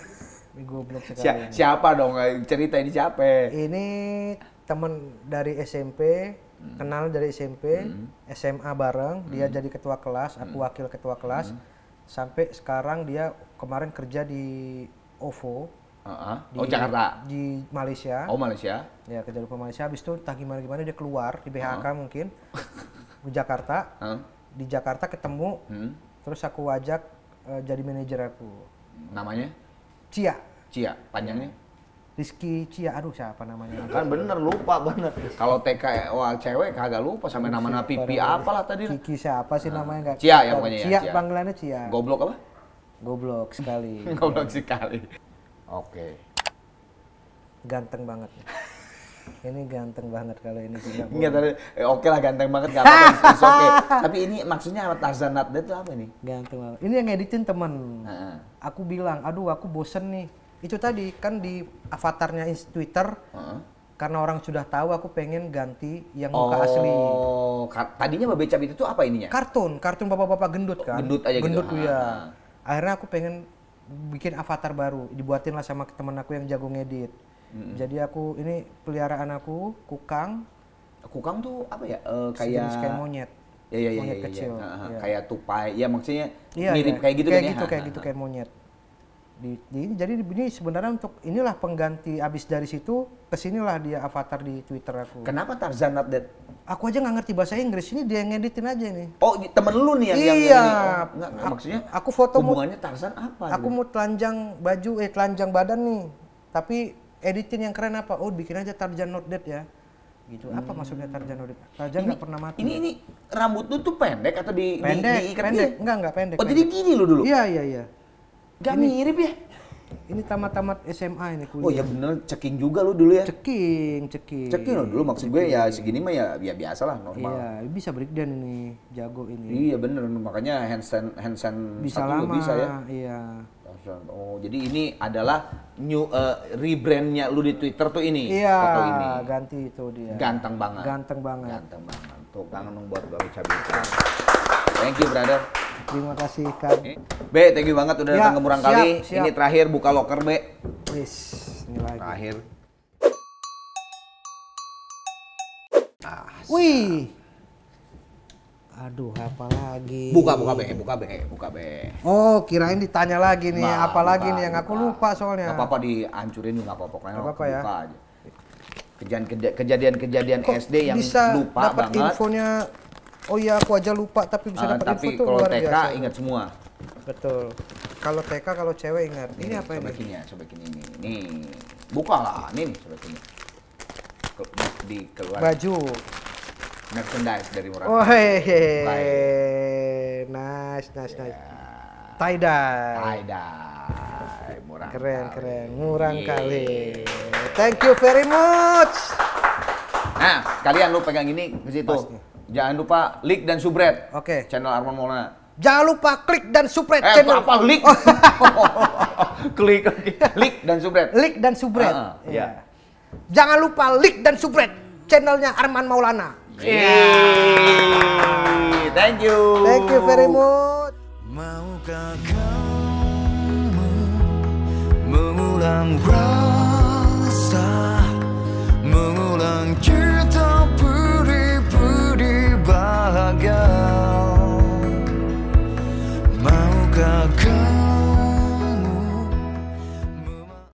[LAUGHS] ini goblok sekali. siapa dong cerita ini siapa? Ini teman dari SMP hmm. kenal dari SMP hmm. SMA bareng hmm. dia jadi ketua kelas aku hmm. wakil ketua kelas hmm. sampai sekarang dia kemarin kerja di OVO uh-huh. di, oh, Jakarta di Malaysia oh Malaysia ya kerja di Malaysia habis itu entah gimana gimana dia keluar di BHK uh-huh. mungkin [LAUGHS] di Jakarta uh-huh. di Jakarta ketemu -huh. Hmm. terus aku ajak uh, jadi manajer aku namanya Cia Cia panjangnya Rizky Cia, aduh siapa namanya? Kan bener lupa bener. Kalau TK wah cewek kagak lupa sama nama-nama pipi apalah tadi. Kiki siapa sih ah. namanya enggak? Cia ya pokoknya ya, Cia, ya. Cia panggilannya Cia. Goblok apa? Goblok sekali. [LAUGHS] Goblok sekali. Oke. Ganteng banget. Ini ganteng banget kalau ini tidak. Enggak tadi eh, oke lah ganteng banget enggak apa-apa. oke. Okay. [LAUGHS] Tapi ini maksudnya alat tazanat itu apa ini? Ganteng banget. Ini yang editin temen. Aku bilang, "Aduh, aku bosen nih itu tadi kan di avatarnya Twitter uh karena orang sudah tahu aku pengen ganti yang muka oh, asli. Oh, tadinya babi cabe itu tuh apa ininya? Kartun, kartun bapak-bapak gendut oh, kan. Gendut aja gendut, gitu. Gendut ya. Akhirnya aku pengen bikin avatar baru, dibuatin lah sama teman aku yang jago ngedit. hmm Jadi aku ini peliharaan aku kukang. Kukang tuh apa ya? Uh, kayak kayak monyet. Ya ya ya, monyet ya, ya, ya. kecil. ya. Kayak tupai. Ya maksudnya ya, mirip ya. kayak gitu kan kayak kan gitu, ya. Kayak gitu kayak gitu kayak monyet di, di jadi ini sebenarnya untuk inilah pengganti abis dari situ kesinilah dia avatar di Twitter aku. Kenapa Tarzan not dead? Aku aja nggak ngerti bahasa Inggris ini dia yang ngeditin aja ini. Oh temen lu nih yang iya. yang ini. Oh, maksudnya? Aku foto hubungannya mau, Tarzan apa? Aku gitu? mau telanjang baju eh telanjang badan nih tapi editin yang keren apa? Oh bikin aja Tarzan not dead ya gitu. Apa hmm. maksudnya Tarzan not dead? Tarzan nggak pernah mati. Ini ini rambut lu tuh pendek atau di pendek, di, di pendek. Enggak, enggak pendek. Oh, pendek. jadi gini lu dulu. Iya, iya, iya. Gak ini, mirip ya? Ini tamat-tamat SMA ini kuliah. Oh ya bener, ceking juga lu dulu ya? Ceking, ceking. Ceking lo dulu maksud ceking. gue ya segini mah ya ya biasa lah normal. Iya, bisa breakdown ini, jago ini. Iya bener, makanya handstand handstand bisa satu lama, bisa ya. Iya. Oh, jadi ini adalah new uh, rebrandnya lu di Twitter tuh ini. Iya, foto ini. ganti itu dia. Ganteng banget. Ganteng banget. Ganteng banget. Tuh, kangen buat gue cabut. Thank you, brother. Terima kasih Kang. B, thank you banget udah ya, datang ke Murang siap, Kali. Siap. Ini terakhir buka loker B. Wis, ini lagi. Terakhir. Ah, Wih. Aduh, apa lagi? Buka, buka B, buka B, buka B. Oh, kirain ditanya lagi nih, nah, apa lagi nih yang aku lupa soalnya. Gak apa-apa dihancurin juga gak apa-apa, kan apa -apa, ya. aja. Kejadian-kejadian SD yang bisa lupa dapat banget. infonya Oh iya, aku aja lupa tapi bisa uh, dapat info tuh luar TK, biasa. Tapi kalau TK ingat semua. Betul. Kalau TK kalau cewek ingat. Ini, ini apa coba ini? Coba ya, coba gini ini. Nih. Buka lah, nih coba gini. Ke, di keluar. Baju. Merchandise dari orang. Oh, hey. Nice, nice, yeah. nice. Ya. Tie dye. Tie dye. Keren, kali. keren. Murah yeah. kali. Thank you very much. Nah, kalian lu pegang ini ke situ. Pasti. Jangan lupa like dan subret. Oke. Okay. Channel Arman Maulana. Jangan lupa klik dan subret eh, channel. apa oh. [LAUGHS] klik? klik, klik dan subret. Klik dan subscribe. Uh, yeah. yeah. Iya. Iya. Jangan lupa klik dan subret channelnya Arman Maulana. Yeah. yeah. Thank you. Thank you very much. Maukah kamu mengulang rasa, mengulang cinta? bahagia Maukah kau